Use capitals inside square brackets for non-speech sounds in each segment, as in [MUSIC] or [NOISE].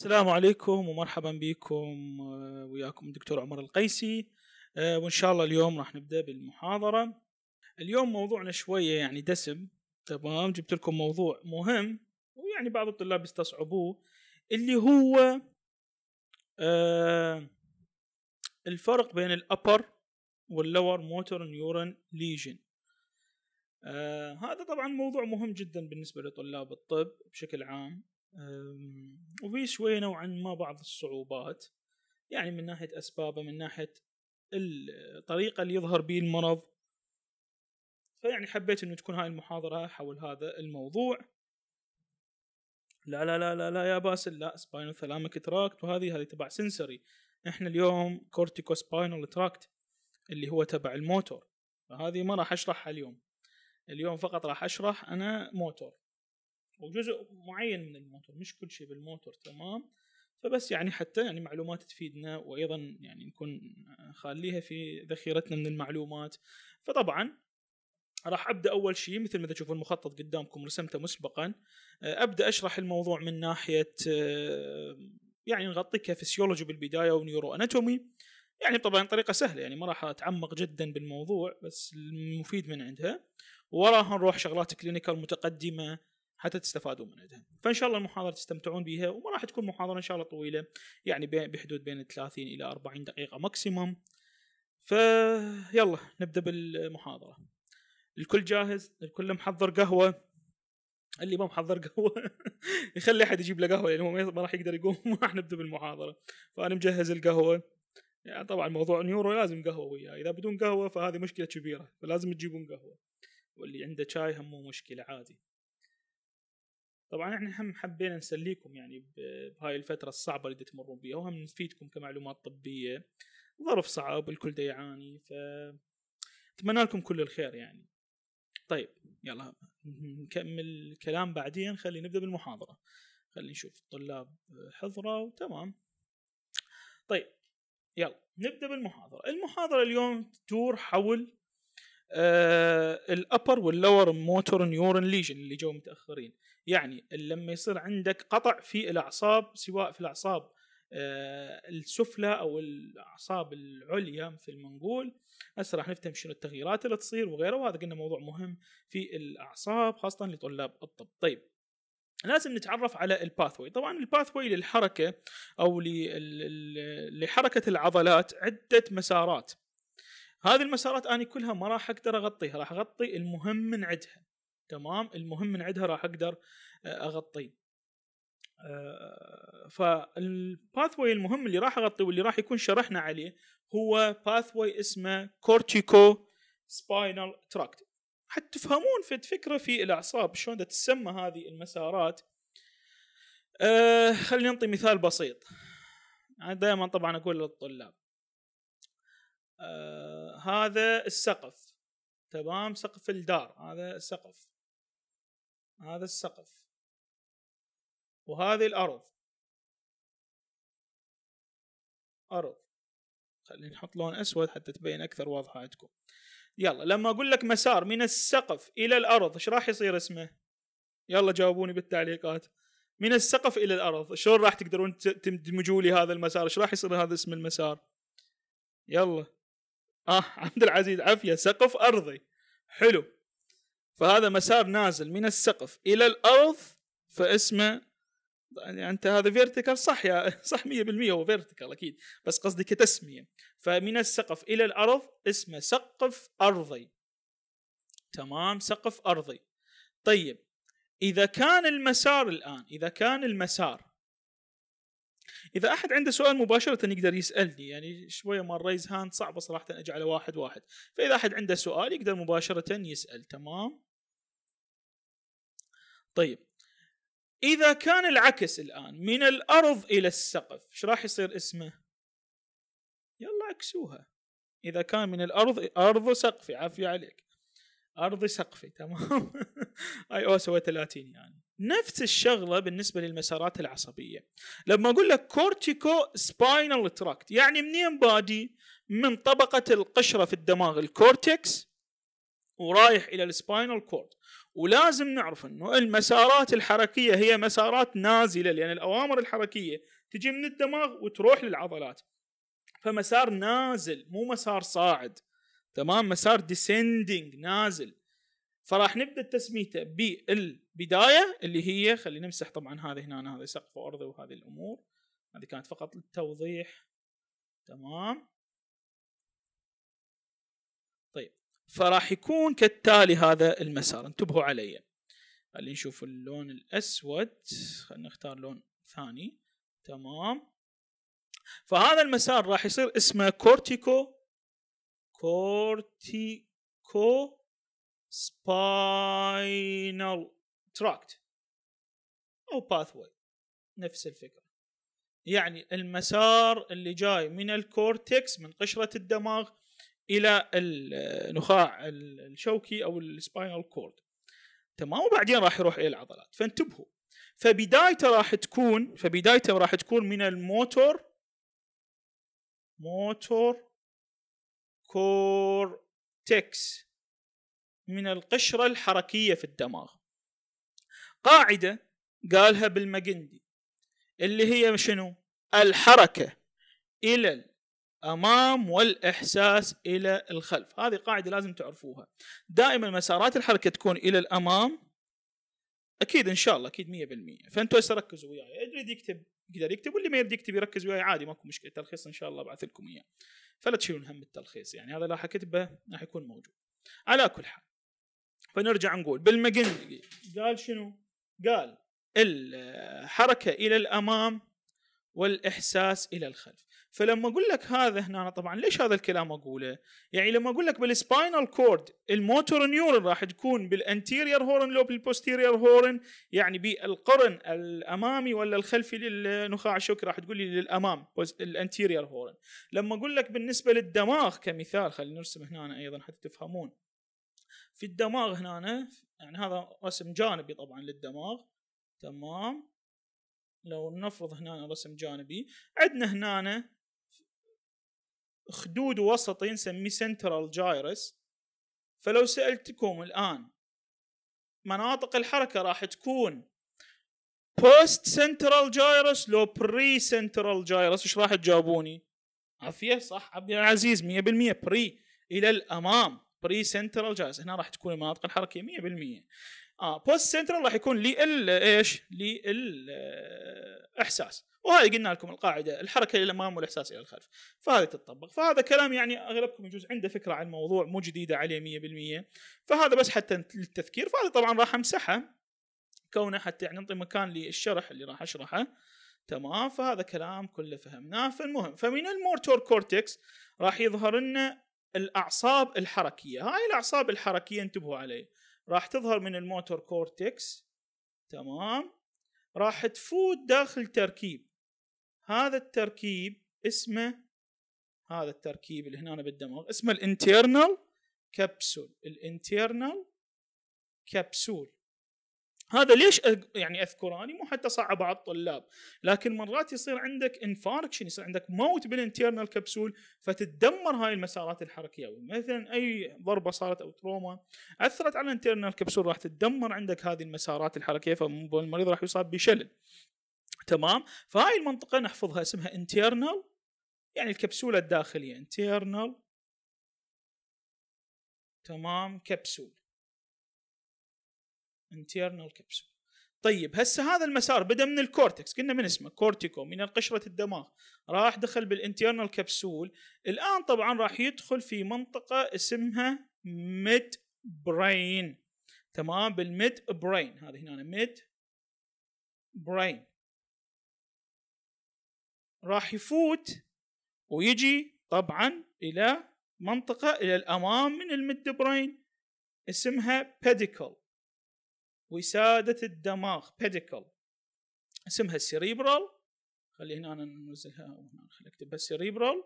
السلام عليكم ومرحبا بكم آه، وياكم الدكتور عمر القيسي آه، وان شاء الله اليوم راح نبدا بالمحاضره اليوم موضوعنا شويه يعني دسم تمام جبت لكم موضوع مهم ويعني بعض الطلاب يستصعبوه اللي هو آه، الفرق بين الابر واللور موتور نيورون ليجن آه هذا طبعا موضوع مهم جدا بالنسبة لطلاب الطب بشكل عام وفي شوية نوعا ما بعض الصعوبات يعني من ناحية أسبابه من ناحية الطريقة اللي يظهر به المرض فيعني حبيت انه تكون هاي المحاضرة حول هذا الموضوع لا لا لا لا لا يا باسل لا سباينال ثلامك تراكت وهذه هذه تبع سنسري احنا اليوم كورتيكو سباينال تراكت اللي هو تبع الموتور فهذه ما راح اشرحها اليوم اليوم فقط راح اشرح انا موتور وجزء معين من الموتور مش كل شيء بالموتور تمام فبس يعني حتى يعني معلومات تفيدنا وايضا يعني نكون خاليها في ذخيرتنا من المعلومات فطبعا راح ابدا اول شيء مثل ما تشوفون المخطط قدامكم رسمته مسبقا ابدا اشرح الموضوع من ناحيه يعني نغطي كفسيولوجي بالبدايه ونيورو اناتومي يعني طبعا طريقه سهله يعني ما راح اتعمق جدا بالموضوع بس المفيد من عندها وراها نروح شغلات كلينيكال متقدمه حتى تستفادوا من عندها فان شاء الله المحاضره تستمتعون بها وما راح تكون محاضره ان شاء الله طويله يعني بحدود بين 30 الى 40 دقيقه ماكسيمم فيلا نبدا بالمحاضره الكل جاهز الكل محضر قهوه اللي ما محضر قهوه [LAUGHS] يخلي احد يجيب له قهوه لانه ما راح يقدر يقوم ما راح نبدا بالمحاضره فانا مجهز القهوه يعني طبعا موضوع نيورو لازم قهوه وياه اذا بدون قهوه فهذه مشكله كبيره فلازم تجيبون قهوه واللي عنده شاي هم مو مشكله عادي طبعا احنا هم حبينا نسليكم يعني بهاي الفتره الصعبه اللي تمرون بيها وهم نفيدكم كمعلومات طبيه ظرف صعب الكل ده يعاني ف اتمنى لكم كل الخير يعني طيب يلا نكمل الكلام بعدين خلينا نبدا بالمحاضره خلينا نشوف الطلاب حضره وتمام طيب يلا نبدا بالمحاضره المحاضره اليوم تدور حول آه الابر واللور موتور نيورن ليجن اللي جو متاخرين يعني لما يصير عندك قطع في الاعصاب سواء في الاعصاب آه، السفلى او الاعصاب العليا مثل ما نقول هسه راح نفتهم شنو التغييرات اللي تصير وغيره وهذا قلنا موضوع مهم في الاعصاب خاصه لطلاب الطب طيب لازم نتعرف على الباثوي طبعا الباثوي للحركه او لحركه العضلات عده مسارات هذه المسارات انا كلها ما راح اقدر اغطيها راح اغطي المهم من عندها تمام المهم من عندها راح اقدر آه، اغطيه آه، فالباثوي المهم اللي راح اغطيه واللي راح يكون شرحنا عليه هو باثوي اسمه كورتيكو سباينال تراكت تفهمون في فكره في الاعصاب شلون تتسمى هذه المسارات أه خلينا نعطي مثال بسيط انا دائما طبعا اقول للطلاب أه هذا السقف تمام سقف الدار هذا سقف هذا السقف وهذه الارض ارض خلينا نحط لون اسود حتى تبين اكثر واضحه عندكم يلا لما اقول لك مسار من السقف الى الارض ايش راح يصير اسمه يلا جاوبوني بالتعليقات من السقف الى الارض شلون راح تقدرون تدمجوا لي هذا المسار ايش راح يصير هذا اسم المسار يلا اه عبد العزيز عافيه سقف ارضي حلو فهذا مسار نازل من السقف الى الارض فاسمه يعني انت هذا فيرتيكال صح يا صح 100% هو فيرتيكال اكيد بس قصدي كتسميه فمن السقف الى الارض اسمه سقف ارضي تمام سقف ارضي طيب اذا كان المسار الان اذا كان المسار اذا احد عنده سؤال مباشره يقدر يسالني يعني شويه مال ريز هاند صعبه صراحه اجعله واحد واحد فاذا احد عنده سؤال يقدر مباشره يسال تمام طيب اذا كان العكس الان من الارض الى السقف ايش راح يصير اسمه يلا عكسوها اذا كان من الارض ارض سقفي عافيه عليك ارض سقفي تمام [LAUGHS] اي او سوى 30 يعني نفس الشغله بالنسبه للمسارات العصبيه لما اقول لك كورتيكو سباينال تراكت يعني منين بادي من طبقه القشره في الدماغ الكورتكس ورايح الى السباينال كورد ولازم نعرف انه المسارات الحركيه هي مسارات نازله لان الاوامر الحركيه تجي من الدماغ وتروح للعضلات فمسار نازل مو مسار صاعد تمام مسار ديسندنج نازل فراح نبدا تسميته بالبدايه اللي هي خلينا نمسح طبعا هذا هنا هذا سقف ارضي وهذه الامور هذه كانت فقط للتوضيح تمام فراح يكون كالتالي هذا المسار انتبهوا علي خلينا نشوف اللون الاسود خلينا نختار لون ثاني تمام فهذا المسار راح يصير اسمه كورتيكو كورتيكو سباينال تراكت او باثوي نفس الفكره يعني المسار اللي جاي من الكورتكس من قشره الدماغ الى النخاع الشوكي او السباينال كورد تمام وبعدين راح يروح الى العضلات فانتبهوا فبدايته راح تكون فبدايته راح تكون من الموتور موتور كورتكس من القشرة الحركية في الدماغ قاعدة قالها بالمجندي اللي هي شنو الحركة إلى امام والاحساس الى الخلف هذه قاعده لازم تعرفوها دائما مسارات الحركه تكون الى الامام اكيد ان شاء الله اكيد 100% فانتوا هسه ركزوا وياي اللي يريد يكتب يقدر يكتب واللي ما يريد يكتب يركز وياي عادي ماكو مشكله تلخيص ان شاء الله ابعث لكم اياه فلا تشيلون هم التلخيص يعني هذا لا حكتبه راح يكون موجود على كل حال فنرجع نقول بالمجندي قال شنو؟ قال الحركه الى الامام والاحساس الى الخلف فلما اقول لك هذا هنا طبعا ليش هذا الكلام اقوله؟ يعني لما اقول لك بالسباينال كورد الموتور نيورون راح تكون بالانتيرير هورن لو بالبوستيرير هورن يعني بالقرن الامامي ولا الخلفي للنخاع الشوكي راح تقول لي للامام الانتيرير هورن. لما اقول لك بالنسبه للدماغ كمثال خلينا نرسم هنا ايضا حتى تفهمون. في الدماغ هنا يعني هذا رسم جانبي طبعا للدماغ تمام لو نفرض هنا رسم جانبي عندنا هنا خدود وسطي نسميه سنترال جايرس فلو سألتكم الآن مناطق الحركة راح تكون بوست سنترال جايرس لو بري سنترال جايرس ايش راح تجاوبوني؟ عافية صح عبد العزيز 100% بري إلى الأمام بري سنترال جايرس هنا راح تكون المناطق الحركية 100% اه بوست سنترال راح يكون لي ايش؟ الإحساس وهذه قلنا لكم القاعده الحركه الى الامام والاحساس الى الخلف فهذه تطبق فهذا كلام يعني اغلبكم يجوز عنده فكره عن الموضوع مو جديده عليه 100% فهذا بس حتى للتذكير فهذا طبعا راح امسحه كونه حتى يعني نعطي مكان للشرح اللي راح اشرحه تمام فهذا كلام كله فهمناه فالمهم فمن المورتور كورتكس راح يظهر لنا الاعصاب الحركيه هاي الاعصاب الحركيه انتبهوا عليه راح تظهر من الموتور كورتكس تمام راح تفوت داخل تركيب هذا التركيب اسمه هذا التركيب اللي هنا بالدماغ اسمه الانترنال كبسول الانترنال كبسول هذا ليش يعني اذكره انا مو حتى صعب على الطلاب لكن مرات يصير عندك انفاركشن يصير عندك موت بالانترنال كبسول فتتدمر هاي المسارات الحركيه مثلا اي ضربه صارت او تروما اثرت على الانترنال كبسول راح تتدمر عندك هذه المسارات الحركيه فالمريض راح يصاب بشلل تمام فهاي المنطقه نحفظها اسمها internal يعني الكبسوله الداخليه internal تمام كبسول internal كبسول طيب هسه هذا المسار بدا من الكورتكس قلنا من اسمه كورتيكو من قشره الدماغ راح دخل بالانترنال كبسول الان طبعا راح يدخل في منطقه اسمها ميد براين تمام بالميد براين هذا هنا ميد براين راح يفوت ويجي طبعا الى منطقه الى الامام من الميد برين اسمها بيديكل وساده الدماغ بيديكل اسمها سيريبرال خلي هنا أنا ننزلها وهنا خلي اكتبها سيريبرال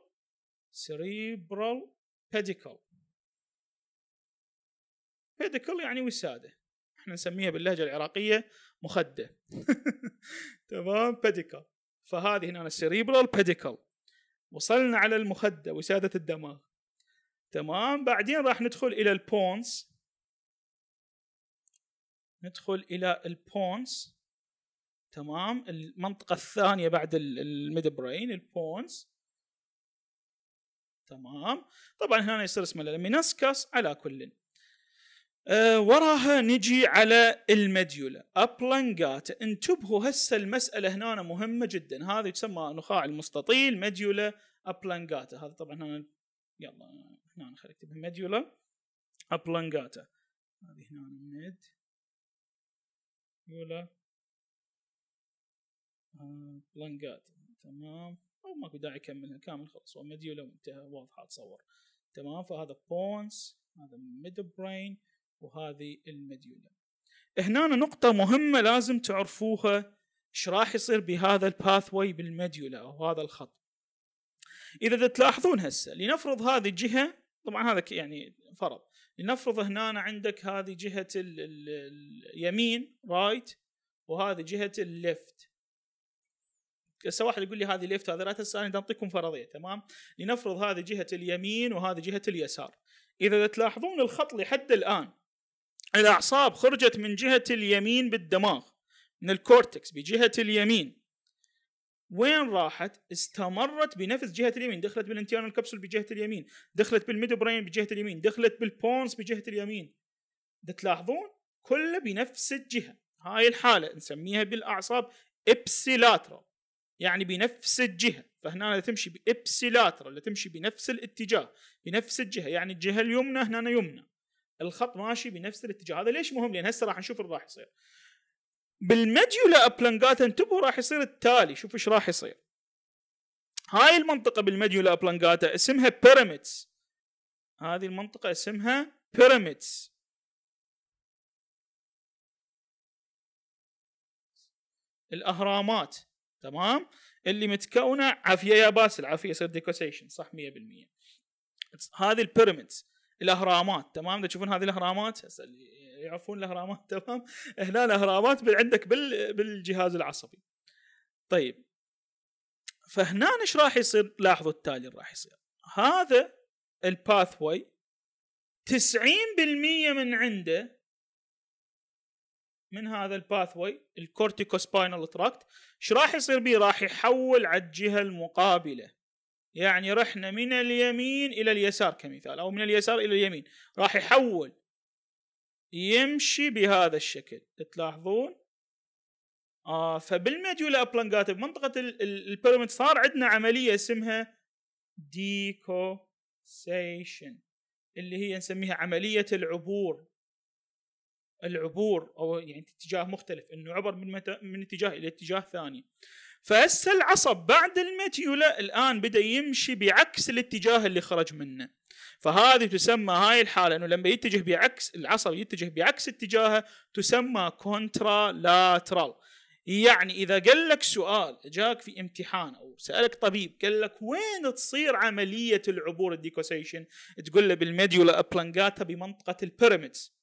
سيريبرال بيديكل بيديكل يعني وساده احنا نسميها باللهجه العراقيه مخده [LAUGHS] تمام بيديكل فهذه هنا السيريبرال بيديكل وصلنا على المخده وساده الدماغ تمام بعدين راح ندخل الى البونز ندخل الى البونز تمام المنطقه الثانيه بعد الميد برين البونز تمام طبعا هنا يصير اسمه لامينسكاس على كل أه، وراها نجي على المديولا ابلانجاتا انتبهوا هسه المساله هنا مهمه جدا هذه تسمى نخاع المستطيل مديولا ابلانجاتا هذا طبعا هنا يلا هنا خلينا نكتبها مديولا ابلانجاتا هذه هنا مد يولا ابلانجاتا تمام او ماكو داعي اكملها كامل خلاص هو مديولا وانتهى واضحه اتصور تمام فهذا بونس هذا ميد برين وهذه المديولة هنا نقطة مهمة لازم تعرفوها ايش راح يصير بهذا الباثوي بالمديولا او هذا الخط اذا تلاحظون هسه لنفرض هذه الجهه طبعا هذا يعني فرض لنفرض هنا عندك هذه جهه اليمين رايت وهذه جهه الليفت هسه واحد يقول لي هذه ليفت هذه رايت هسه انا اعطيكم فرضيه تمام لنفرض هذه جهه اليمين وهذه جهه اليسار اذا تلاحظون الخط لحد الان الاعصاب خرجت من جهه اليمين بالدماغ من الكورتكس بجهه اليمين وين راحت؟ استمرت بنفس جهه اليمين، دخلت بالانتيانال كبسول بجهه اليمين، دخلت بالميد برين بجهه اليمين، دخلت بالبونس بجهه اليمين. تلاحظون كله بنفس الجهه، هاي الحاله نسميها بالاعصاب ابسيلاترال يعني بنفس الجهه، فهنا تمشي بابسيلاترال تمشي بنفس الاتجاه، بنفس الجهه، يعني الجهه اليمنى هنا يمنى. الخط ماشي بنفس الاتجاه هذا ليش مهم لان هسه راح نشوف اللي راح يصير بالمديولا ابلانجاتا انتبهوا راح يصير التالي شوفوا ايش راح يصير هاي المنطقه بالمديولا ابلانجاتا اسمها بيراميدز هذه المنطقه اسمها بيراميدز الاهرامات تمام اللي متكونه عافيه يا باسل عافيه يصير ديكوسيشن صح 100% هذه البيراميدز الاهرامات تمام تشوفون هذه الاهرامات هسه يعرفون الاهرامات [LAUGHS] تمام هنا الاهرامات عندك بال... بالجهاز العصبي طيب فهنا ايش راح يصير لاحظوا التالي راح يصير هذا الباثوي 90% من عنده من هذا الباثوي واي الكورتيكوسباينال تراكت ايش راح يصير بيه راح يحول على الجهه المقابله يعني رحنا من اليمين الى اليسار كمثال او من اليسار الى اليمين راح يحول يمشي بهذا الشكل تلاحظون آه فبالمجولة أبلانجاتا بمنطقة البيراميد صار عندنا عملية اسمها ديكوسيشن اللي هي نسميها عملية العبور العبور أو يعني اتجاه مختلف إنه عبر من من اتجاه إلى اتجاه ثاني فهسه العصب بعد الميتيولا الان بدا يمشي بعكس الاتجاه اللي خرج منه فهذه تسمى هاي الحاله انه لما يتجه بعكس العصب يتجه بعكس اتجاهه تسمى كونترا لاترال يعني اذا قال لك سؤال جاك في امتحان او سالك طبيب قال لك وين تصير عمليه العبور الديكوسيشن تقول له بالميديولا ابلانجاتا بمنطقه البيراميدز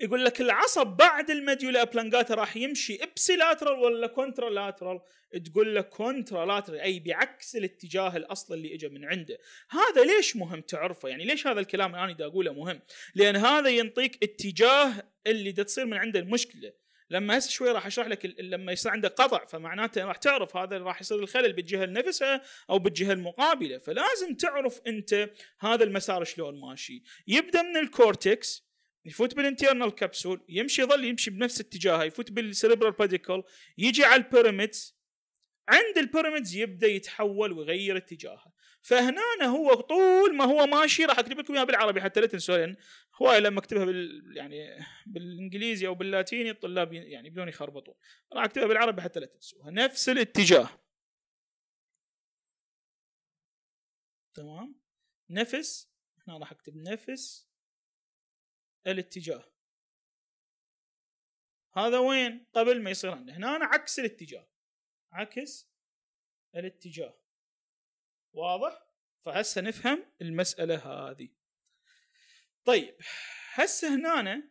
يقول لك العصب بعد المديولا بلانجاتا راح يمشي ابسي لاترال ولا كونترالاترال تقول لك كونترالاترال اي بعكس الاتجاه الاصلي اللي اجى من عنده هذا ليش مهم تعرفه يعني ليش هذا الكلام انا دا اقوله مهم لان هذا ينطيك اتجاه اللي دا تصير من عنده المشكله لما هسه شوي راح اشرح لك لما يصير عنده قطع فمعناته راح تعرف هذا راح يصير الخلل بالجهه نفسها او بالجهه المقابله فلازم تعرف انت هذا المسار شلون ماشي يبدا من الكورتكس يفوت بالانترنال كبسول يمشي يظل يمشي بنفس اتجاهه يفوت بالسيربرال باديكل يجي على البيراميدز عند البيراميدز يبدا يتحول ويغير اتجاهه فهنا هو طول ما هو ماشي راح اكتب لكم اياها بالعربي حتى لا تنسوا لان هواي لما اكتبها بال يعني بالانجليزي او باللاتيني الطلاب يعني يبدون يخربطون راح اكتبها بالعربي حتى لا تنسوها نفس الاتجاه تمام نفس هنا راح اكتب نفس الاتجاه هذا وين قبل ما يصير عندنا هنا أنا عكس الاتجاه عكس الاتجاه واضح فهسه نفهم المسألة هذه طيب هسه هنا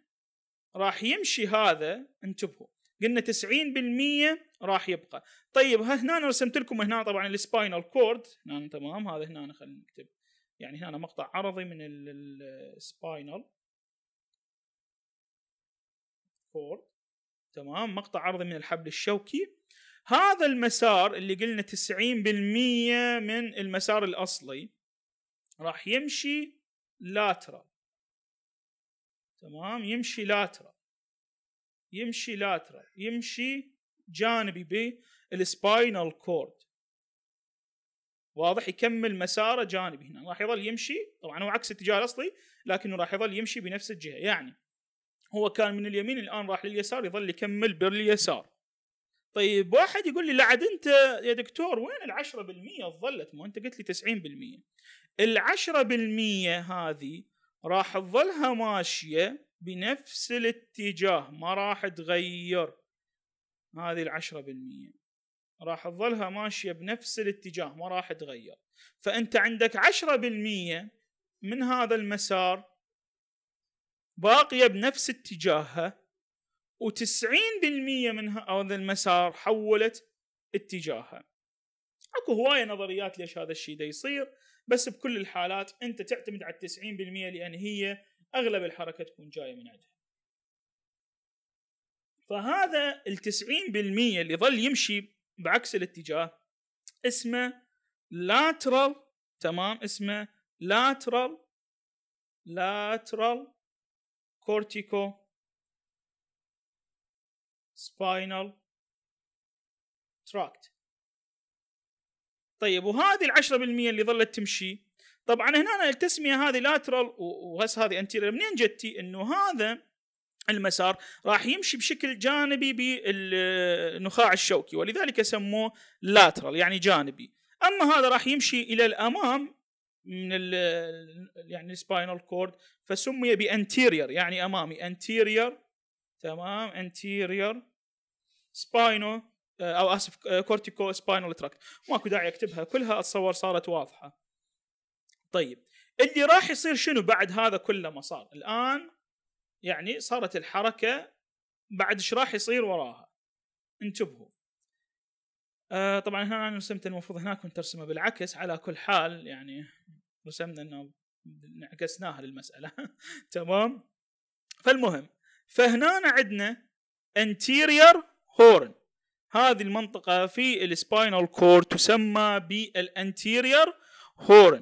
راح يمشي هذا انتبهوا قلنا 90% راح يبقى طيب هنا أنا رسمت لكم هنا طبعا السباينال كورد هنا تمام هذا هنا خلينا نكتب يعني هنا مقطع عرضي من السباينال فورد تمام مقطع عرضي من الحبل الشوكي هذا المسار اللي قلنا 90% من المسار الاصلي راح يمشي لاترال تمام يمشي لاترال يمشي لاترال يمشي جانبي بالسباينال كورد واضح يكمل مساره جانبي هنا راح يظل يمشي طبعا هو عكس الاتجاه الاصلي لكنه راح يظل يمشي بنفس الجهه يعني هو كان من اليمين الان راح لليسار يظل يكمل باليسار طيب واحد يقول لي لعد انت يا دكتور وين ال 10% ظلت ما انت قلت لي 90% ال 10% هذه راح تظلها ماشيه بنفس الاتجاه ما راح تغير هذه ال 10% راح تظلها ماشيه بنفس الاتجاه ما راح تغير فانت عندك 10% من هذا المسار باقية بنفس اتجاهها و90% من هذا المسار حولت اتجاهها اكو هواية نظريات ليش هذا الشيء دا يصير بس بكل الحالات انت تعتمد على 90% لان هي اغلب الحركة تكون جاية من عندها فهذا ال 90% اللي ظل يمشي بعكس الاتجاه اسمه lateral تمام اسمه lateral lateral كورتيكو سباينال tract طيب وهذه ال 10% اللي ظلت تمشي طبعا هنا التسميه هذه لاترال وهس هذه انتيرير منين جتي انه هذا المسار راح يمشي بشكل جانبي بالنخاع الشوكي ولذلك سموه لاترال يعني جانبي اما هذا راح يمشي الى الامام من ال يعني سباينال كورد فسمي بانتيرير يعني امامي انتيرير تمام انتيرير سباينو او اسف كورتيكو سباينال تراك ماكو داعي اكتبها كلها اتصور صارت واضحه طيب اللي راح يصير شنو بعد هذا كله ما صار الان يعني صارت الحركه بعد ايش راح يصير وراها انتبهوا آه طبعا هنا انا رسمت المفروض هناك كنت ارسمه بالعكس على كل حال يعني رسمنا انه عكسناها للمساله [LAUGHS] تمام فالمهم فهنا عندنا انتيرير هورن هذه المنطقة في السباينال كورد تسمى بالانتيرير هورن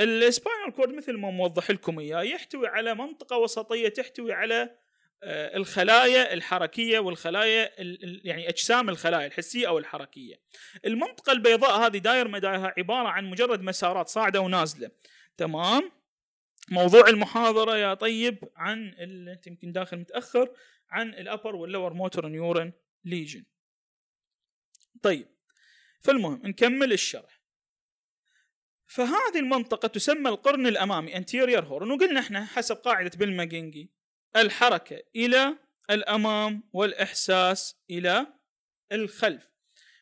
السباينال كورد مثل ما موضح لكم اياه يحتوي على منطقة وسطية تحتوي على آه، الخلايا الحركيه والخلايا يعني اجسام الخلايا الحسيه او الحركيه. المنطقه البيضاء هذه داير مداها عباره عن مجرد مسارات صاعده ونازله. تمام؟ موضوع المحاضره يا طيب عن انت يمكن داخل متاخر عن الابر واللور موتور نيورن ليجن. طيب فالمهم نكمل الشرح. فهذه المنطقة تسمى القرن الأمامي anterior horn وقلنا احنا حسب قاعدة بالماجينجي الحركة إلى الأمام والإحساس إلى الخلف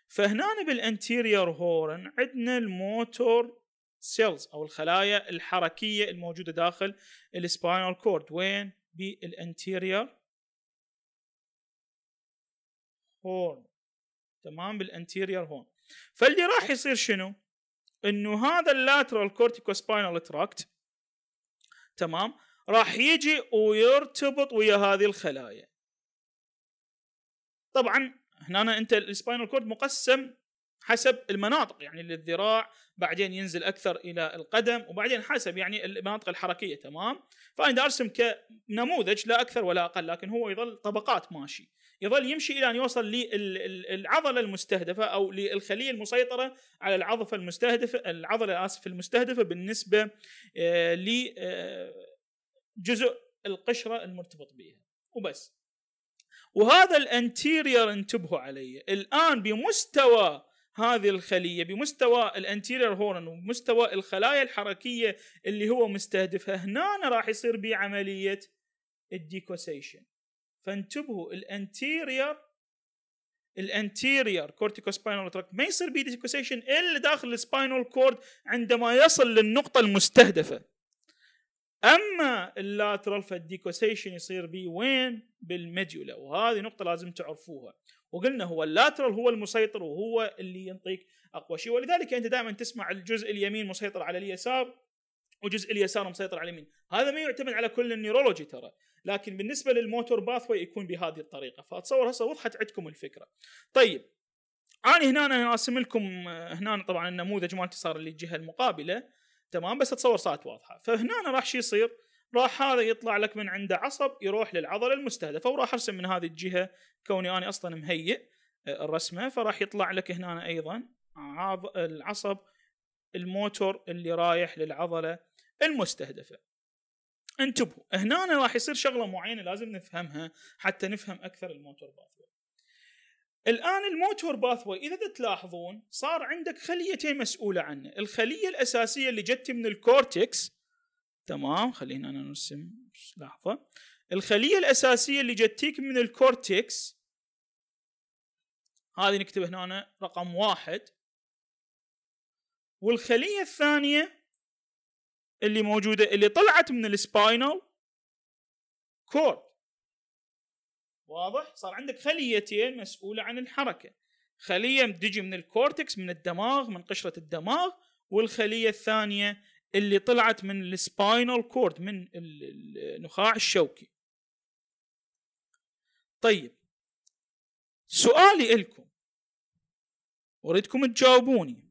فهنا بالانتيريور هورن عندنا الموتور سيلز أو الخلايا الحركية الموجودة داخل الاسباينال كورد وين بالانتيريور هورن تمام بالانتيريور هورن فاللي راح يصير شنو انه هذا اللاترال سباينال تراكت تمام راح يجي ويرتبط ويا هذه الخلايا طبعا هنا انت السباينال كورد مقسم حسب المناطق يعني للذراع بعدين ينزل اكثر الى القدم وبعدين حسب يعني المناطق الحركيه تمام فانا ارسم كنموذج لا اكثر ولا اقل لكن هو يظل طبقات ماشي يظل يمشي الى ان يوصل للعضله المستهدفه او للخليه المسيطره على العضله المستهدفه العضله اسف المستهدفه بالنسبه آه، ل آه، جزء القشره المرتبط بها وبس وهذا الانتيرير انتبهوا علي الان بمستوى هذه الخليه بمستوى الانتيرير هورن ومستوى الخلايا الحركيه اللي هو مستهدفها هنا راح يصير بعملية عمليه الديكوسيشن فانتبهوا الانتيرير الانتيرير سباينال تراك ما يصير بيه ديكوسيشن الا داخل السباينال كورد عندما يصل للنقطه المستهدفه اما اللاترال فالديكوسيشن يصير بي وين؟ بالميديولا وهذه نقطه لازم تعرفوها وقلنا هو اللاترال هو المسيطر وهو اللي ينطيك اقوى شيء ولذلك انت دائما تسمع الجزء اليمين مسيطر على اليسار وجزء اليسار مسيطر على اليمين هذا ما يعتمد على كل النيرولوجي ترى لكن بالنسبه للموتور باثوي يكون بهذه الطريقه فاتصور هسه وضحت عندكم الفكره طيب انا هنا أنا ارسم لكم آه، هنا طبعا النموذج مالتي صار للجهه المقابله تمام بس اتصور صارت واضحه فهنا أنا راح شو يصير راح هذا يطلع لك من عنده عصب يروح للعضله المستهدفه وراح ارسم من هذه الجهه كوني انا اصلا مهيئ آه، الرسمه فراح يطلع لك هنا ايضا العصب الموتور اللي رايح للعضله المستهدفه انتبهوا هنا راح يصير شغله معينه لازم نفهمها حتى نفهم اكثر الموتور باثوي الان الموتور باثوي اذا تلاحظون صار عندك خليتين مسؤوله عنه الخليه الاساسيه اللي جت من الكورتكس تمام خلينا انا نرسم لحظه الخليه الاساسيه اللي جتيك من الكورتكس هذه نكتب هنا أنا رقم واحد والخليه الثانيه اللي موجوده اللي طلعت من السباينال كورد واضح صار عندك خليتين مسؤوله عن الحركه خليه تجي من الكورتكس من الدماغ من قشره الدماغ والخليه الثانيه اللي طلعت من السباينال كورد من النخاع الشوكي طيب سؤالي لكم اريدكم تجاوبوني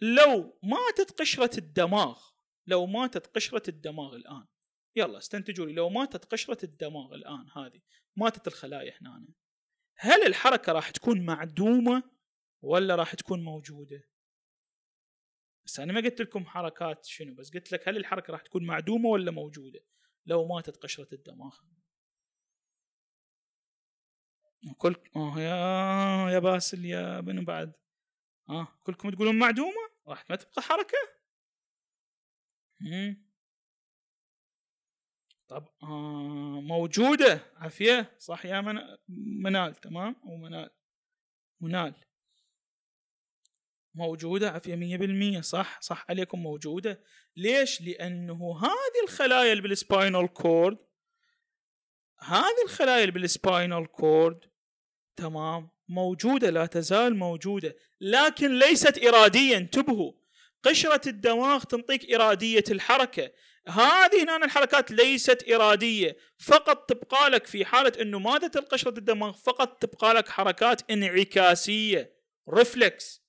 لو ماتت قشرة الدماغ لو ماتت قشرة الدماغ الآن يلا استنتجوا لي لو ماتت قشره الدماغ الان هذه ماتت الخلايا هنا أنا. هل الحركه راح تكون معدومه ولا راح تكون موجوده؟ بس انا ما قلت لكم حركات شنو بس قلت لك هل الحركه راح تكون معدومه ولا موجوده؟ لو ماتت قشره الدماغ. كل اه يا يا باسل يا من بعد اه كلكم تقولون معدومه؟ راح ما تبقى حركه؟ مم. طب آه موجوده عافيه صح يا من... منال تمام او منال منال موجودة عافية مية بالمية صح صح عليكم موجودة ليش لأنه هذه الخلايا اللي بالسباينال كورد هذه الخلايا اللي بالسباينال كورد تمام موجودة لا تزال موجودة لكن ليست إرادية انتبهوا قشرة الدماغ تنطيك إرادية الحركة هذه هنا الحركات ليست إرادية فقط تبقى لك في حالة أنه مادة القشرة الدماغ فقط تبقى لك حركات انعكاسية ريفلكس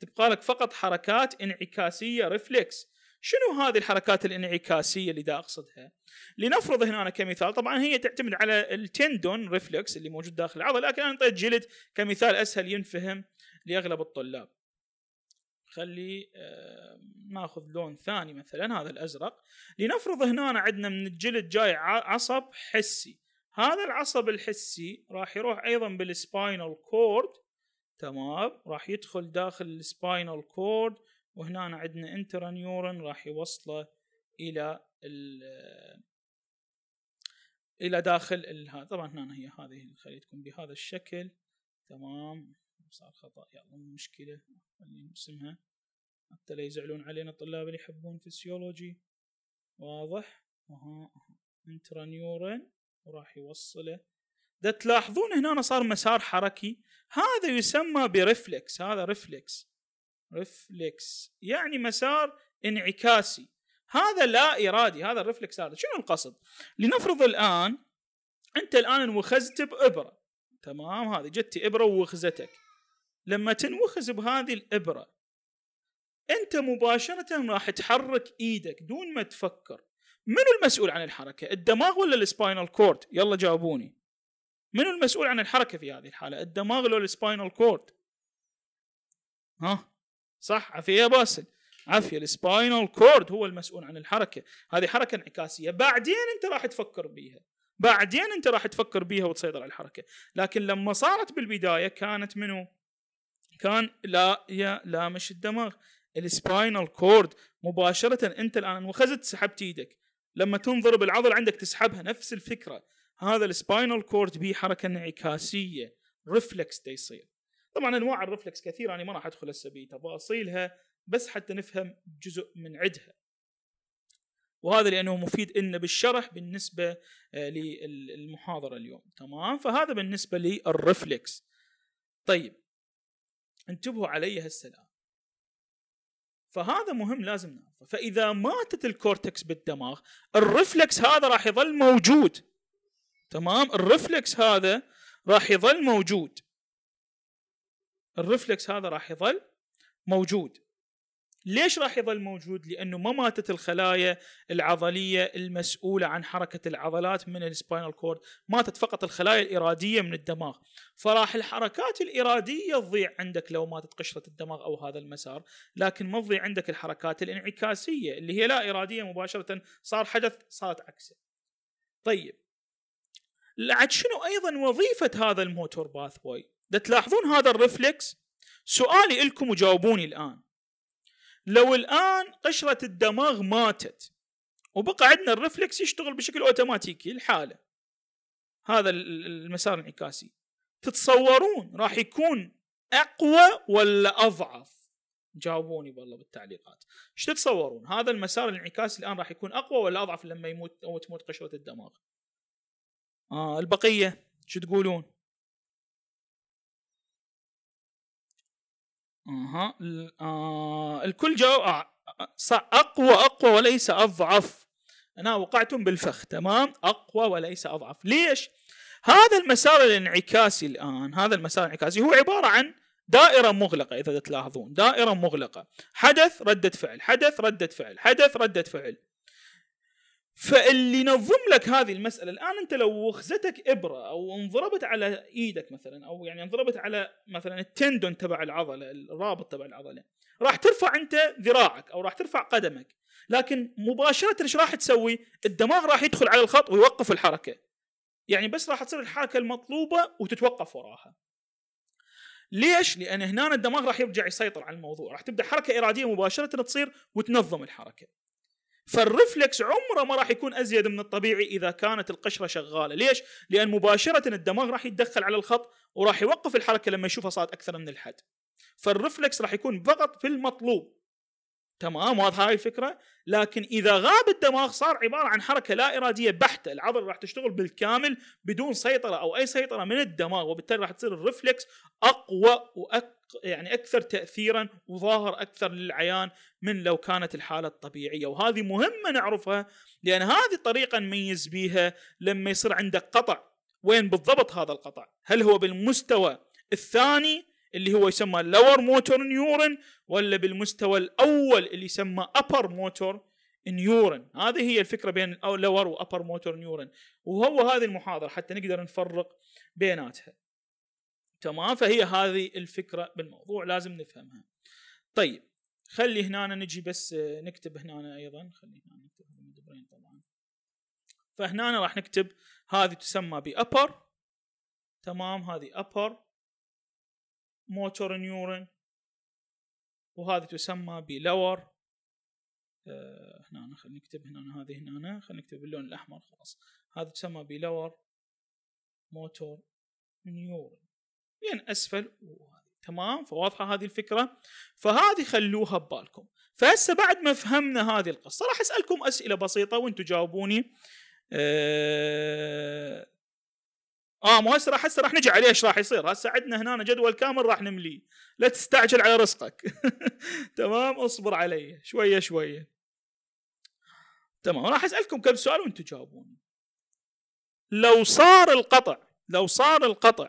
تبقى لك فقط حركات انعكاسية ريفلكس شنو هذه الحركات الانعكاسية اللي دا أقصدها لنفرض هنا أنا كمثال طبعا هي تعتمد على التندون ريفلكس اللي موجود داخل العضلة لكن أنا أعطيت جلد كمثال أسهل ينفهم لأغلب الطلاب خلي آه، ناخذ لون ثاني مثلا هذا الازرق لنفرض هنا عندنا من الجلد جاي عصب حسي هذا العصب الحسي راح يروح ايضا بالسباينال كورد تمام راح يدخل داخل السباينال كورد وهنا عندنا انترانيورن راح يوصله الى الى داخل هذا طبعا هنا هي هذه خليتكم بهذا الشكل تمام صار خطا يلا مو مشكله خلينا نرسمها حتى لا يزعلون علينا الطلاب اللي يحبون فسيولوجي واضح اها اها انترانيورين وراح يوصله ده تلاحظون هنا أنا صار مسار حركي هذا يسمى برفلكس هذا رفلكس رفلكس يعني مسار انعكاسي هذا لا ارادي هذا الرفلكس هذا شنو القصد لنفرض الان انت الان انوخزت بابره تمام هذه جت ابره ووخزتك لما تنوخز بهذه الابره انت مباشره راح تحرك ايدك دون ما تفكر منو المسؤول عن الحركه الدماغ ولا السباينال كورد يلا جاوبوني منو المسؤول عن الحركه في هذه الحاله الدماغ ولا السباينال كورد ها صح عفيه يا باسل عافيه السباينال كورد هو المسؤول عن الحركه هذه حركه انعكاسيه بعدين انت راح تفكر بيها بعدين انت راح تفكر بيها وتسيطر على الحركه لكن لما صارت بالبدايه كانت منو كان لا يا لامش الدماغ السباينال كورد مباشره انت الان انوخزت سحبت ايدك لما تنضرب العضل عندك تسحبها نفس الفكره هذا السباينال كورد به حركه انعكاسيه ريفلكس يصير طبعا انواع الرفلكس كثيره انا يعني ما راح ادخل هسه بتفاصيلها بس حتى نفهم جزء من عدها وهذا لانه مفيد لنا بالشرح بالنسبه آه، للمحاضره اليوم تمام فهذا بالنسبه للرفلكس طيب انتبهوا علي هسه الان فهذا مهم لازم نعرفه فاذا ماتت الكورتكس بالدماغ الرفلكس هذا راح يظل موجود تمام الرفلكس هذا راح يظل موجود الرفلكس هذا راح يظل موجود ليش راح يظل موجود؟ لانه ما ماتت الخلايا العضليه المسؤوله عن حركه العضلات من السباينال كورد، ماتت فقط الخلايا الاراديه من الدماغ، فراح الحركات الاراديه تضيع عندك لو ماتت قشره الدماغ او هذا المسار، لكن ما تضيع عندك الحركات الانعكاسيه اللي هي لا اراديه مباشره، صار حدث صارت عكسه. طيب لعد شنو ايضا وظيفه هذا الموتور باث واي؟ تلاحظون هذا الرفلكس؟ سؤالي لكم وجاوبوني الان. لو الان قشره الدماغ ماتت وبقى عندنا الرفلكس يشتغل بشكل اوتوماتيكي الحاله هذا المسار الانعكاسي تتصورون راح يكون اقوى ولا اضعف جاوبوني والله بالتعليقات ايش تتصورون هذا المسار الانعكاسي الان راح يكون اقوى ولا اضعف لما يموت او تموت قشره الدماغ آه البقيه شو تقولون اها آه. الكل جو آه، اقوى اقوى وليس اضعف انا وقعتم بالفخ تمام اقوى وليس اضعف ليش هذا المسار الانعكاسي الان هذا المسار الانعكاسي هو عباره عن دائرة مغلقة إذا تلاحظون دائرة مغلقة حدث ردة فعل حدث ردة فعل حدث ردة فعل فاللي نظم لك هذه المساله الان انت لو وخزتك ابره او انضربت على ايدك مثلا او يعني انضربت على مثلا التندون تبع العضله الرابط تبع العضله راح ترفع انت ذراعك او راح ترفع قدمك لكن مباشره ايش راح تسوي؟ الدماغ راح يدخل على الخط ويوقف الحركه يعني بس راح تصير الحركه المطلوبه وتتوقف وراها ليش؟ لان هنا الدماغ راح يرجع يسيطر على الموضوع، راح تبدا حركه اراديه مباشره تصير وتنظم الحركه. فالرفلكس عمره ما راح يكون ازيد من الطبيعي اذا كانت القشره شغاله، ليش؟ لان مباشره الدماغ راح يتدخل على الخط وراح يوقف الحركه لما يشوفها صارت اكثر من الحد. فالرفلكس راح يكون فقط في المطلوب تمام واضحه هاي الفكره لكن اذا غاب الدماغ صار عباره عن حركه لا اراديه بحته العضله راح تشتغل بالكامل بدون سيطره او اي سيطره من الدماغ وبالتالي راح تصير الرفلكس اقوى وأك... يعني اكثر تاثيرا وظاهر اكثر للعيان من لو كانت الحاله الطبيعيه وهذه مهمه نعرفها لان هذه الطريقه نميز بيها لما يصير عندك قطع وين بالضبط هذا القطع هل هو بالمستوى الثاني اللي هو يسمى لور موتور نيورن ولا بالمستوى الاول اللي يسمى ابر موتور نيورن هذه هي الفكره بين و وابر موتور نيورن وهو هذه المحاضره حتى نقدر نفرق بيناتها تمام فهي هذه الفكره بالموضوع لازم نفهمها طيب خلي هنا نجي بس آه، نكتب هنا ايضا خلي هنا نكتب طبعا فهنا راح نكتب هذه تسمى بأبر تمام هذه أبر موتور نيورن وهذه تسمى بلور آه هنا خلينا نكتب هنا هذه هنا خلينا نكتب باللون الاحمر خلاص هذه تسمى بلور موتور نيورن لين يعني اسفل وهذه تمام فواضحه هذه الفكره فهذه خلوها ببالكم فهسه بعد ما فهمنا هذه القصه راح اسالكم اسئله بسيطه وانتم جاوبوني أه اه مو هسه راح هسه راح نجي عليه ايش راح يصير هسه عندنا هنا جدول كامل راح نمليه لا تستعجل على رزقك [LAUGHS] تمام اصبر علي شويه شويه تمام راح اسالكم كم سؤال وانتم تجاوبون لو صار القطع لو صار القطع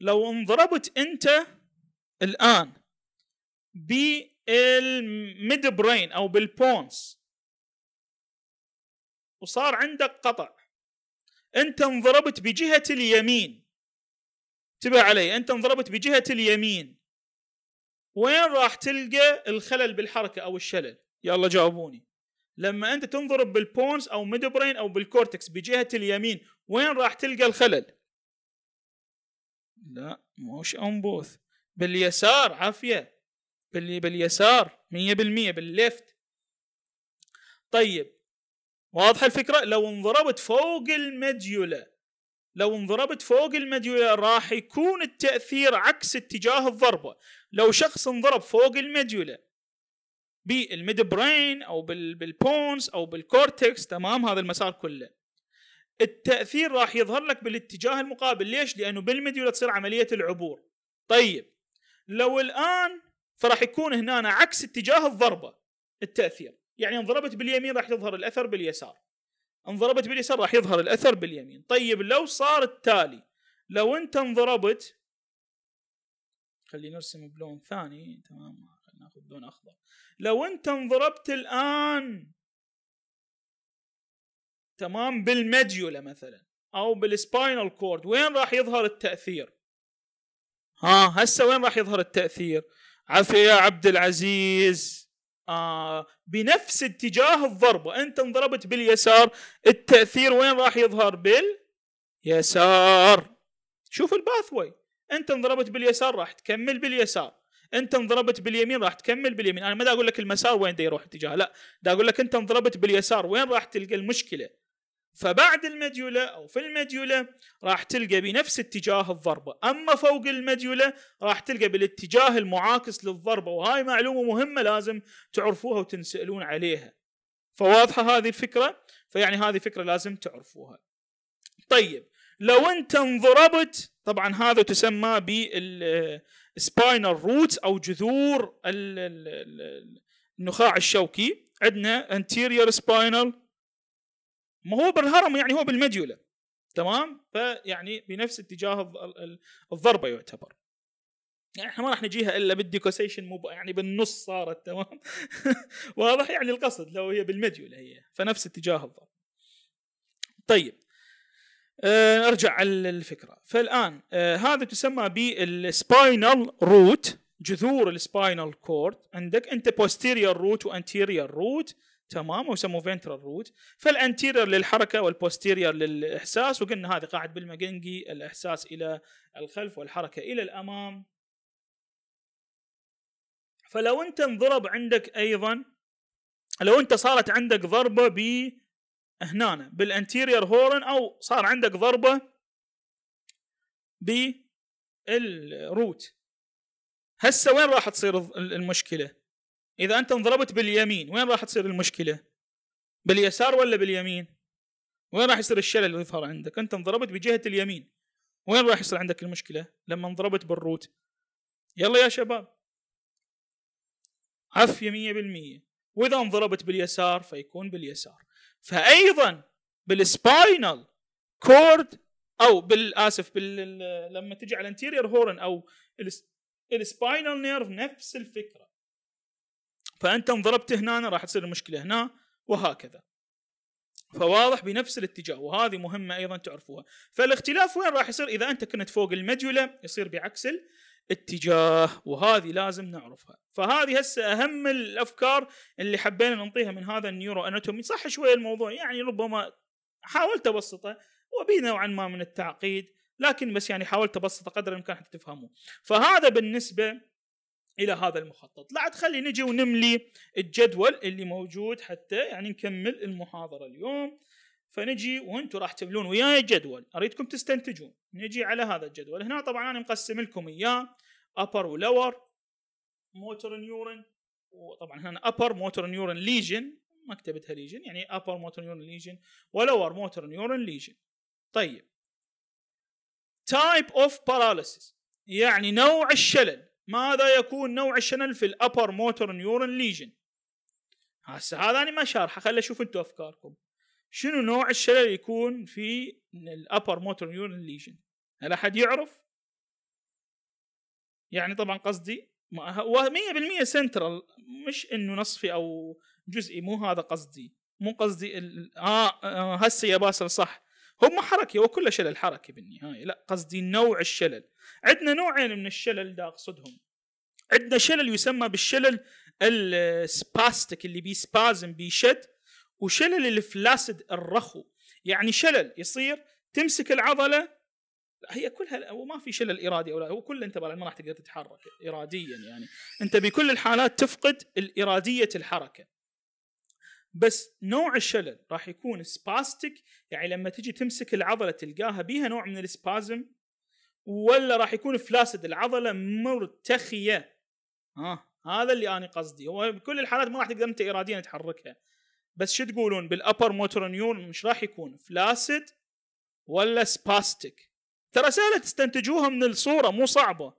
لو انضربت انت الان بالميد برين او بالبونس وصار عندك قطع انت انضربت بجهه اليمين انتبه علي انت انضربت بجهه اليمين وين راح تلقى الخلل بالحركه او الشلل يلا جاوبوني لما انت تنضرب بالبونز او ميد برين او بالكورتكس بجهه اليمين وين راح تلقى الخلل لا مش انبوث باليسار عافيه باليسار 100% بالليفت طيب واضحه الفكره لو انضربت فوق المديولا لو انضربت فوق المديولا راح يكون التاثير عكس اتجاه الضربه لو شخص انضرب فوق المديولا بالميد برين او بالبونز او بالكورتكس تمام هذا المسار كله التاثير راح يظهر لك بالاتجاه المقابل ليش لانه بالميديولا تصير عمليه العبور طيب لو الان فراح يكون هنا عكس اتجاه الضربه التاثير يعني انضربت باليمين راح يظهر الاثر باليسار انضربت باليسار راح يظهر الاثر باليمين طيب لو صار التالي لو انت انضربت خلي نرسم بلون ثاني تمام خلينا ناخذ لون اخضر لو انت انضربت الان تمام بالمديولا مثلا او بالسباينال كورد وين راح يظهر التاثير ها هسه وين راح يظهر التاثير عفية يا عبد العزيز آه، بنفس اتجاه الضربة أنت انضربت باليسار التأثير وين راح يظهر باليسار شوف الباثوي أنت انضربت باليسار راح تكمل باليسار انت انضربت باليمين راح تكمل باليمين انا ما دا اقول لك المسار وين دا يروح اتجاه لا دا اقول لك انت انضربت باليسار وين راح تلقى المشكله فبعد المديولة أو في المديولة راح تلقى بنفس اتجاه الضربة أما فوق المديولة راح تلقى بالاتجاه المعاكس للضربة وهاي معلومة مهمة لازم تعرفوها وتنسألون عليها فواضحة هذه الفكرة فيعني هذه فكرة لازم تعرفوها طيب لو انت انضربت طبعا هذا تسمى بالسباينال روت او جذور النخاع الشوكي عندنا انتيريور سباينال ما هو بالهرم يعني هو بالمديولة تمام فيعني بنفس اتجاه الضربه يعتبر يعني احنا ما راح نجيها الا بالديكوسيشن مو يعني بالنص صارت تمام [LAUGHS] واضح يعني القصد لو هي بالمديولة هي فنفس اتجاه الضرب طيب ارجع آه، على الفكره فالان آه، هذا تسمى بالسباينال روت جذور السباينال كورد عندك انت بوستيريور روت وانتيريور روت تمام ويسموه فينترال روت فالانتيرير للحركه والبوستيرير للاحساس وقلنا هذا قاعد بالمجنجي الاحساس الى الخلف والحركه الى الامام فلو انت انضرب عندك ايضا لو انت صارت عندك ضربه ب هنا بالانتيرير هورن او صار عندك ضربه بالروت هسه وين راح تصير المشكله؟ اذا انت انضربت باليمين وين راح تصير المشكله؟ باليسار ولا باليمين؟ وين راح يصير الشلل اللي يظهر عندك؟ انت انضربت بجهه اليمين وين راح يصير عندك المشكله؟ لما انضربت بالروت يلا يا شباب عفية 100% واذا انضربت باليسار فيكون باليسار فايضا بالسباينال كورد او بالاسف بال... لما تجي على الانتيرير هورن او السباينال نيرف نفس الفكره فانت انضربت هنا راح تصير المشكله هنا وهكذا فواضح بنفس الاتجاه وهذه مهمه ايضا تعرفوها فالاختلاف وين راح يصير اذا انت كنت فوق المجوله يصير بعكس الاتجاه وهذه لازم نعرفها فهذه هسه اهم الافكار اللي حبينا ننطيها من هذا النيورو اناتومي صح شويه الموضوع يعني ربما حاولت ابسطه وبي نوعا ما من التعقيد لكن بس يعني حاولت ابسطه قدر الامكان حتى تفهموه فهذا بالنسبه الى هذا المخطط لا عاد خلي نجي ونملي الجدول اللي موجود حتى يعني نكمل المحاضره اليوم فنجي وانتم راح تملون وياي جدول اريدكم تستنتجون نجي على هذا الجدول هنا طبعا انا مقسم لكم اياه ابر ولور موتور نيورن وطبعا هنا ابر موتور نيورن ليجن ما كتبتها ليجن يعني ابر موتور نيورن ليجن ولور موتور نيورن ليجن طيب تايب اوف باراليسيس يعني نوع الشلل ماذا يكون نوع الشنل في الابر موتور نيورون ليجن هسه هذا انا ما شارحه خليني اشوف انتم افكاركم شنو نوع الشلل يكون في الابر موتور نيورون ليجن هل احد يعرف يعني طبعا قصدي هو 100% سنترال مش انه نصفي او جزئي مو هذا قصدي مو قصدي اه, آه هسه يا باسل صح هم حركي وكل شلل حركي بالنهايه لا قصدي نوع الشلل عندنا نوعين من الشلل ده اقصدهم عندنا شلل يسمى بالشلل السباستيك اللي بي سبازم بيشد وشلل الفلاسد الرخو يعني شلل يصير تمسك العضله هي كلها وما في شلل ارادي او لا هو كله انت ما راح تقدر تتحرك اراديا يعني انت بكل الحالات تفقد الاراديه الحركه بس نوع الشلل راح يكون سباستيك يعني لما تجي تمسك العضله تلقاها بيها نوع من السبازم ولا راح يكون فلاسد العضله مرتخيه ها آه. هذا اللي انا قصدي هو بكل الحالات ما راح تقدر انت اراديا تحركها بس شو تقولون بالابر موتور نيون مش راح يكون فلاسد ولا سباستيك ترى سهله تستنتجوها من الصوره مو صعبه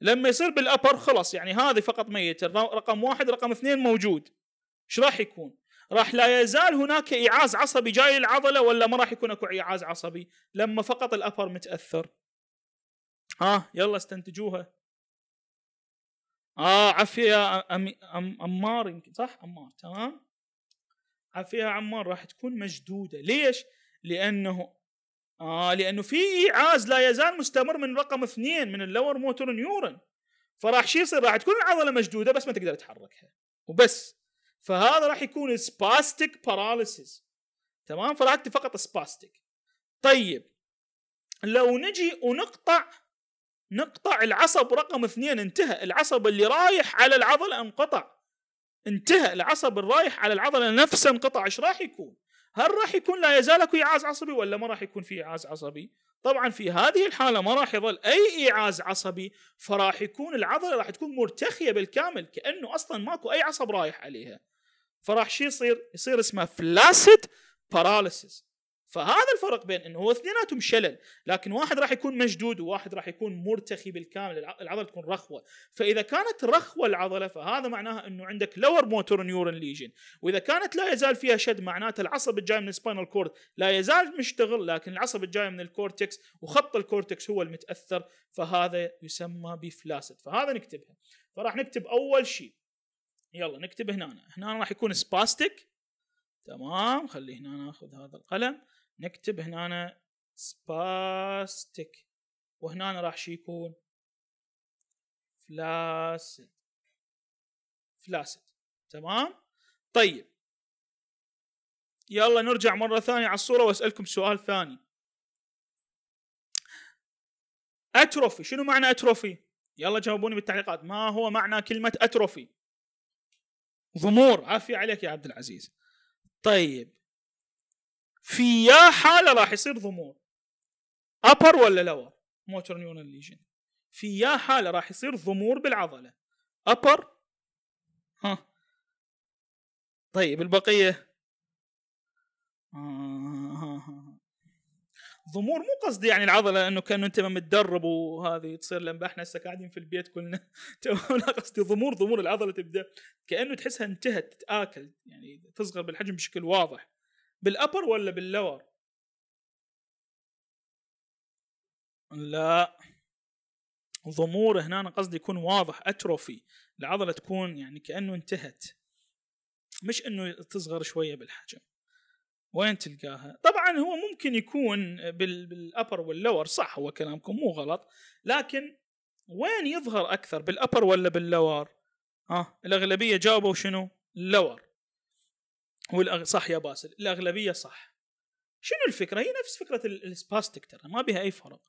لما يصير بالابر خلص يعني هذه فقط ميت رقم واحد رقم اثنين موجود ايش راح يكون؟ راح لا يزال هناك ايعاز عصبي جاي للعضله ولا ما راح يكون اكو ايعاز عصبي لما فقط الابر متاثر ها يلا استنتجوها آه،, اه عفيه يا أم... أم... عمار يمكن صح عمار تمام عفيه عمار راح تكون مشدوده ليش؟ لانه آه لانه في ايعاز لا يزال مستمر من رقم اثنين من اللور موتور نيورن فراح شو يصير؟ راح تكون العضله مشدوده بس ما تقدر تحركها وبس فهذا راح يكون سباستيك باراليسيس تمام؟ فراح فقط سباستيك طيب لو نجي ونقطع نقطع العصب رقم اثنين انتهى العصب اللي رايح على العضلة انقطع انتهى العصب الرايح على العضلة نفسه انقطع ايش راح يكون هل راح يكون لا يزال اكو ايعاز عصبي ولا ما راح يكون في ايعاز عصبي طبعا في هذه الحالة ما راح يظل اي ايعاز عصبي فراح يكون العضلة راح تكون مرتخية بالكامل كأنه اصلا ماكو اي عصب رايح عليها فراح شي يصير يصير اسمه فلاسيد باراليسيس فهذا الفرق بين انه هو اثنيناتهم شلل لكن واحد راح يكون مشدود وواحد راح يكون مرتخي بالكامل العضله تكون رخوه فاذا كانت رخوه العضله فهذا معناها انه عندك لور موتور نيورون ليجن واذا كانت لا يزال فيها شد معناته العصب الجاي من السباينال كورد لا يزال مشتغل لكن العصب الجاي من الكورتكس وخط الكورتكس هو المتاثر فهذا يسمى بفلاسد فهذا نكتبها فراح نكتب اول شيء يلا نكتب هنا هنا راح يكون سباستيك تمام خلي هنا ناخذ هذا القلم نكتب هنا سباستيك وهنا راح شي يكون فلاسد فلاسد تمام طيب يلا نرجع مره ثانيه على الصوره واسالكم سؤال ثاني اتروفي شنو معنى اتروفي يلا جاوبوني بالتعليقات ما هو معنى كلمه اتروفي ضمور عافيه عليك يا عبد العزيز طيب في يا حاله راح يصير ضمور ابر ولا لور موتور نيورال ليجن في يا حاله راح يصير ضمور بالعضله ابر ها طيب البقيه آه، ضمور مو قصدي يعني العضله انه كانه انت ما متدرب وهذه تصير لما احنا هسه قاعدين في البيت كلنا [LAUGHS] لا قصدي ضمور ضمور العضله تبدا كانه تحسها انتهت تتاكل يعني تصغر بالحجم بشكل واضح بالابر ولا باللور لا ضمور هنا أنا قصدي يكون واضح اتروفي العضله تكون يعني كانه انتهت مش انه تصغر شويه بالحجم وين تلقاها؟ طبعا هو ممكن يكون بالابر واللور صح هو كلامكم مو غلط لكن وين يظهر اكثر بالابر ولا باللور؟ ها آه الاغلبيه جاوبوا شنو؟ اللور والأغ... صح يا باسل الاغلبيه صح شنو الفكره هي نفس فكره السباستيك ترى ما بها اي فرق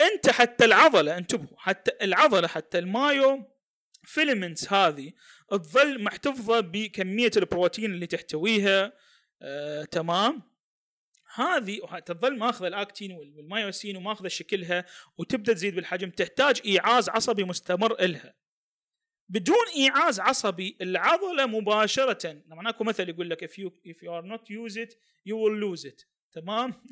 انت حتى العضله انتبهوا حتى العضله حتى المايو فيلمنتس هذه تظل محتفظه بكميه البروتين اللي تحتويها آه، تمام هذه تظل ماخذه الاكتين والمايوسين وماخذه شكلها وتبدا تزيد بالحجم تحتاج ايعاز عصبي مستمر الها بدون ايعاز عصبي العضله مباشره لما اكو مثل يقول لك if you if you are not use it you will lose it تمام [LAUGHS]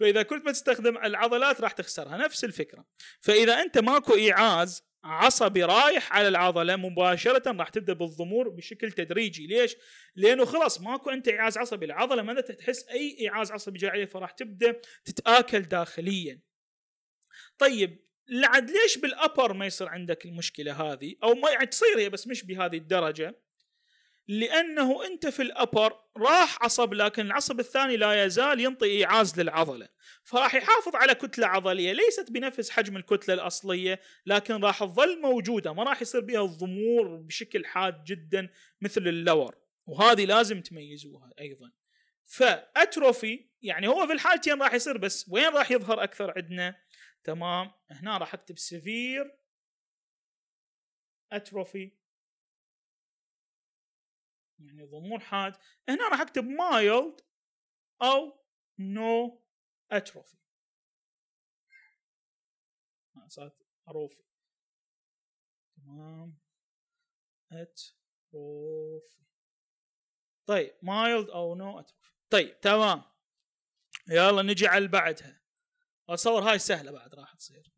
فاذا كنت ما تستخدم العضلات راح تخسرها نفس الفكره فاذا انت ماكو ايعاز عصبي رايح على العضله مباشره راح تبدا بالضمور بشكل تدريجي ليش لانه خلاص ماكو انت ايعاز عصبي العضله ما تحس اي ايعاز عصبي جاي عليه فراح تبدا تتاكل داخليا طيب لعد ليش بالابر ما يصير عندك المشكله هذه او ما يعني تصير هي بس مش بهذه الدرجه لانه انت في الابر راح عصب لكن العصب الثاني لا يزال ينطي ايعاز للعضله فراح يحافظ على كتله عضليه ليست بنفس حجم الكتله الاصليه لكن راح تظل موجوده ما راح يصير بها الضمور بشكل حاد جدا مثل اللور وهذه لازم تميزوها ايضا فاتروفي يعني هو في الحالتين راح يصير بس وين راح يظهر اكثر عندنا تمام هنا راح اكتب سفير اتروفي يعني ضمور حاد هنا راح اكتب مايلد او نو اتروفي صارت اروفي تمام اتروفي طيب مايلد او نو اتروفي طيب تمام يلا نجي على اللي بعدها اتصور هاي سهله بعد راح تصير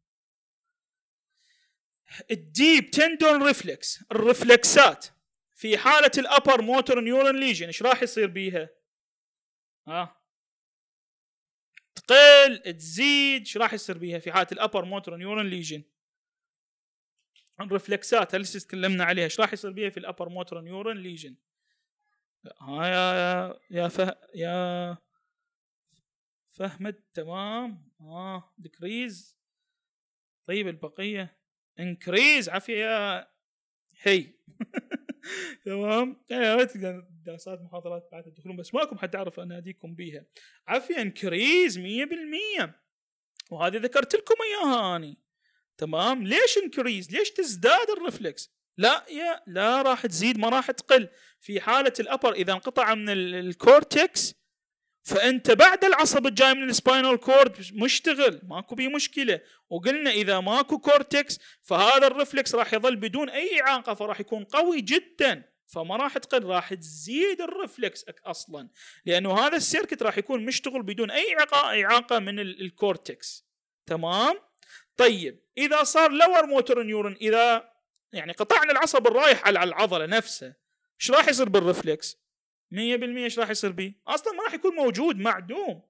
الديب تندون ريفلكس الرفلكسات في حاله الابر موتور نيورون ليجن ايش راح يصير بيها؟ ها تقل تزيد ايش راح يصير بيها في حاله الابر موتور نيورون ليجن الرفلكسات اللي تكلمنا عليها ايش راح يصير بيها في الابر موتور نيورون ليجن ها يا يا يا, فه... يا فاحمد تمام اه ديكريز طيب البقيه انكريز عافيه يا هي [LAUGHS] تمام يا ريت دراسات محاضرات بعد تدخلون بس ماكم حد اعرف اناديكم بيها عافيه انكريز 100% وهذه ذكرت لكم اياها اني تمام ليش انكريز ليش تزداد الرفلكس لا يا لا راح تزيد ما راح تقل في حاله الابر اذا انقطع من الكورتكس فانت بعد العصب الجاي من السباينال كورد مشتغل ماكو بيه مشكله وقلنا اذا ماكو كورتكس فهذا الرفلكس راح يظل بدون اي اعاقه فراح يكون قوي جدا فما راح تقل راح تزيد الرفلكس اصلا لانه هذا السيركت راح يكون مشتغل بدون اي اعاقه من الكورتكس تمام طيب اذا صار لور موتور نيورون اذا يعني قطعنا العصب الرايح على العضله نفسها ايش راح يصير بالرفلكس 100% ايش راح يصير بيه؟ اصلا ما راح يكون موجود معدوم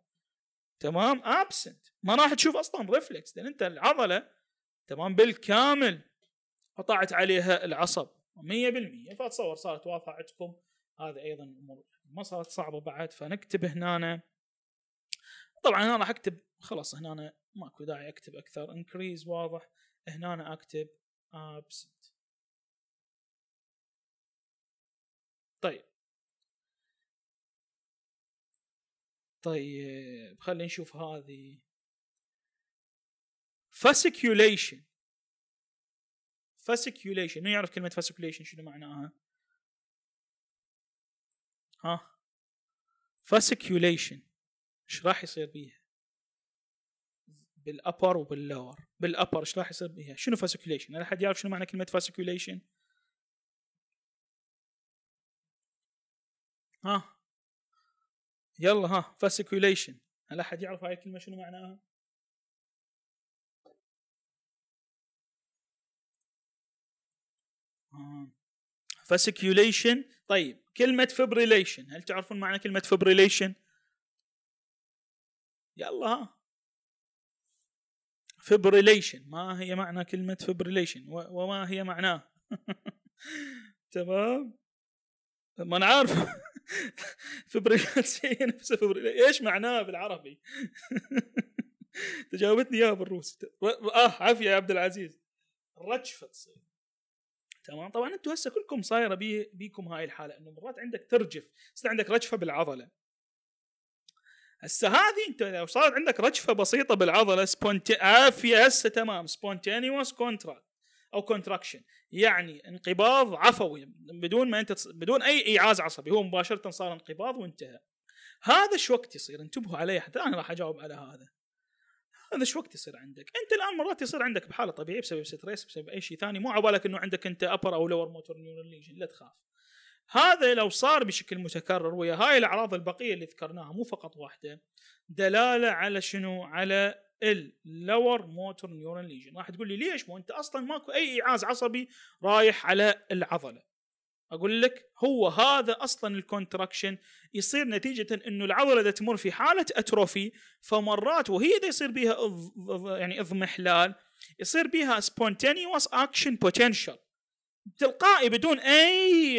تمام ابسنت ما راح تشوف اصلا ريفلكس لان انت العضله تمام بالكامل قطعت عليها العصب 100% فاتصور صارت واضحه عندكم هذا ايضا الامور ما صارت صعبه بعد فنكتب هنا طبعا هنا راح اكتب خلاص هنا ماكو داعي اكتب اكثر انكريز واضح هنا اكتب ابسنت طيب طيب خلينا نشوف هذه فاسكيوليشن فاسكيوليشن من يعرف كلمه فاسكيوليشن شنو معناها ها فاسكيوليشن ايش راح يصير بيها بالابر وباللور بالابر ايش راح يصير بيها شنو فاسكيوليشن هل احد يعرف شنو معنى كلمه فاسكيوليشن ها يلا ها فاسيكوليشن هل احد يعرف هاي الكلمه شنو معناها؟ فاسيكيوليشن آه. طيب كلمة فبريليشن هل تعرفون معنى كلمة فبريليشن؟ يلا ها فبريليشن ما هي معنى كلمة فبريليشن وما هي معناه [LAUGHS] تمام ما نعرف هي [LAUGHS] [LAUGHS] نفسه فبريلانسي ايش معناه بالعربي؟ [LAUGHS] تجاوبتني اياها بالروسي اه عافيه يا عبد العزيز رجفه تصير تمام طبعا انتم هسه كلكم صايره بي بيكم هاي الحاله انه مرات عندك ترجف يصير عندك رجفه بالعضله هسه هذه انت لو صارت عندك رجفه بسيطه بالعضله سبونتي عافيه هسه تمام سبونتينيوس كونتراكت او كونتراكشن يعني انقباض عفوي بدون ما انت تص... بدون اي ايعاز عصبي هو مباشره صار انقباض وانتهى هذا شو وقت يصير انتبهوا عليه حتى انا راح اجاوب على هذا هذا شو وقت يصير عندك انت الان مرات يصير عندك بحاله طبيعيه بسبب ستريس بسبب اي شيء ثاني مو عبالك انه عندك انت ابر او لور موتور نيورون ليجن لا تخاف هذا لو صار بشكل متكرر ويا هاي الاعراض البقيه اللي ذكرناها مو فقط واحده دلاله على شنو على اللور موتور نيورون ليجن راح تقول لي ليش مو انت اصلا ماكو اي ايعاز عصبي رايح على العضله اقول لك هو هذا اصلا الكونتراكشن يصير نتيجه انه العضله ده تمر في حاله اتروفي فمرات وهي ده يصير بيها يعني اضمحلال يصير بيها سبونتينيوس اكشن بوتنشال تلقائي بدون اي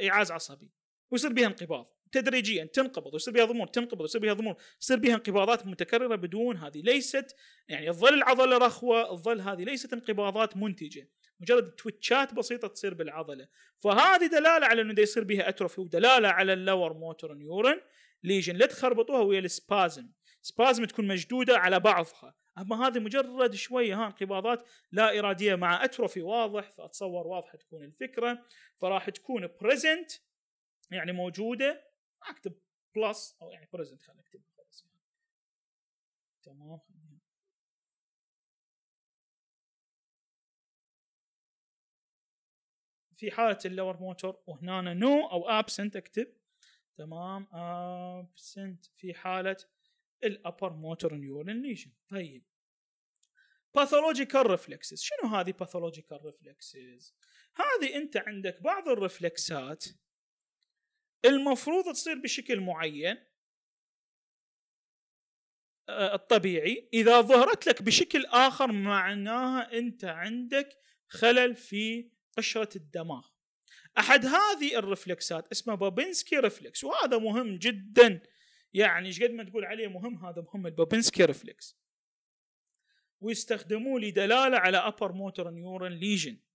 ايعاز عصبي ويصير بها انقباض تدريجيا تنقبض ويصير بها ضمور تنقبض ويصير بها ضمور يصير بها انقباضات متكرره بدون هذه ليست يعني تظل العضله رخوه تظل هذه ليست انقباضات منتجه مجرد تويتشات بسيطه تصير بالعضله فهذه دلاله على انه يصير بها اتروفي ودلاله على اللور موتور نيورون ليجن لا تخربطوها ويا السبازم سبازم تكون مشدوده على بعضها اما هذه مجرد شويه ها انقباضات لا اراديه مع اتروفي واضح فاتصور واضحه تكون الفكره فراح تكون بريزنت يعني موجوده اكتب بلس او يعني بريزنت خلينا نكتب خلاص يعني تمام خلينا في حاله اللور موتور وهنا نو او ابسنت اكتب تمام ابسنت في حاله الابر موتور نيورال ليجن طيب باثولوجيكال ريفلكسز شنو هذه باثولوجيكال ريفلكسز هذه انت عندك بعض الرفلكسات المفروض تصير بشكل معين آه، الطبيعي اذا ظهرت لك بشكل اخر معناها انت عندك خلل في قشره الدماغ احد هذه الرفلكسات اسمه بابينسكي ريفلكس وهذا مهم جدا يعني ايش قد ما تقول عليه مهم هذا مهم البابينسكي ريفلكس ويستخدموه لدلاله على upper motor neuron lesion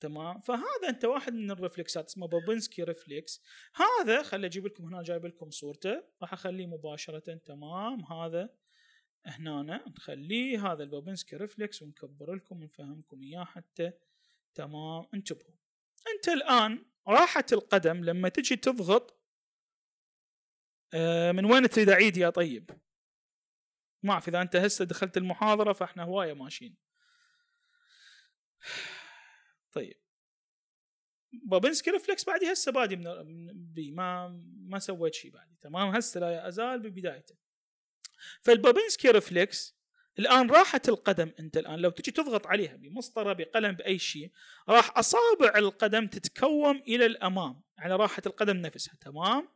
تمام فهذا انت واحد من الرفلكسات اسمه بابنسكي ريفلكس هذا خلي اجيب لكم هنا جايب لكم صورته راح اخليه مباشره تمام هذا هنا نخليه هذا البابنسكي ريفلكس ونكبر لكم ونفهمكم اياه حتى تمام انتبهوا انت الان راحه القدم لما تجي تضغط آه من وين تريد اعيد يا طيب ما اعرف اذا انت هسه دخلت المحاضره فاحنا هوايه ماشيين طيب بابنسكي ريفلكس بعد هسه بادي من بي ما ما سويت شيء بعدي تمام هسه لا ازال ببدايته فالبابنسكي ريفلكس الان راحت القدم انت الان لو تجي تضغط عليها بمسطره بقلم باي شيء راح اصابع القدم تتكوم الى الامام على راحه القدم نفسها تمام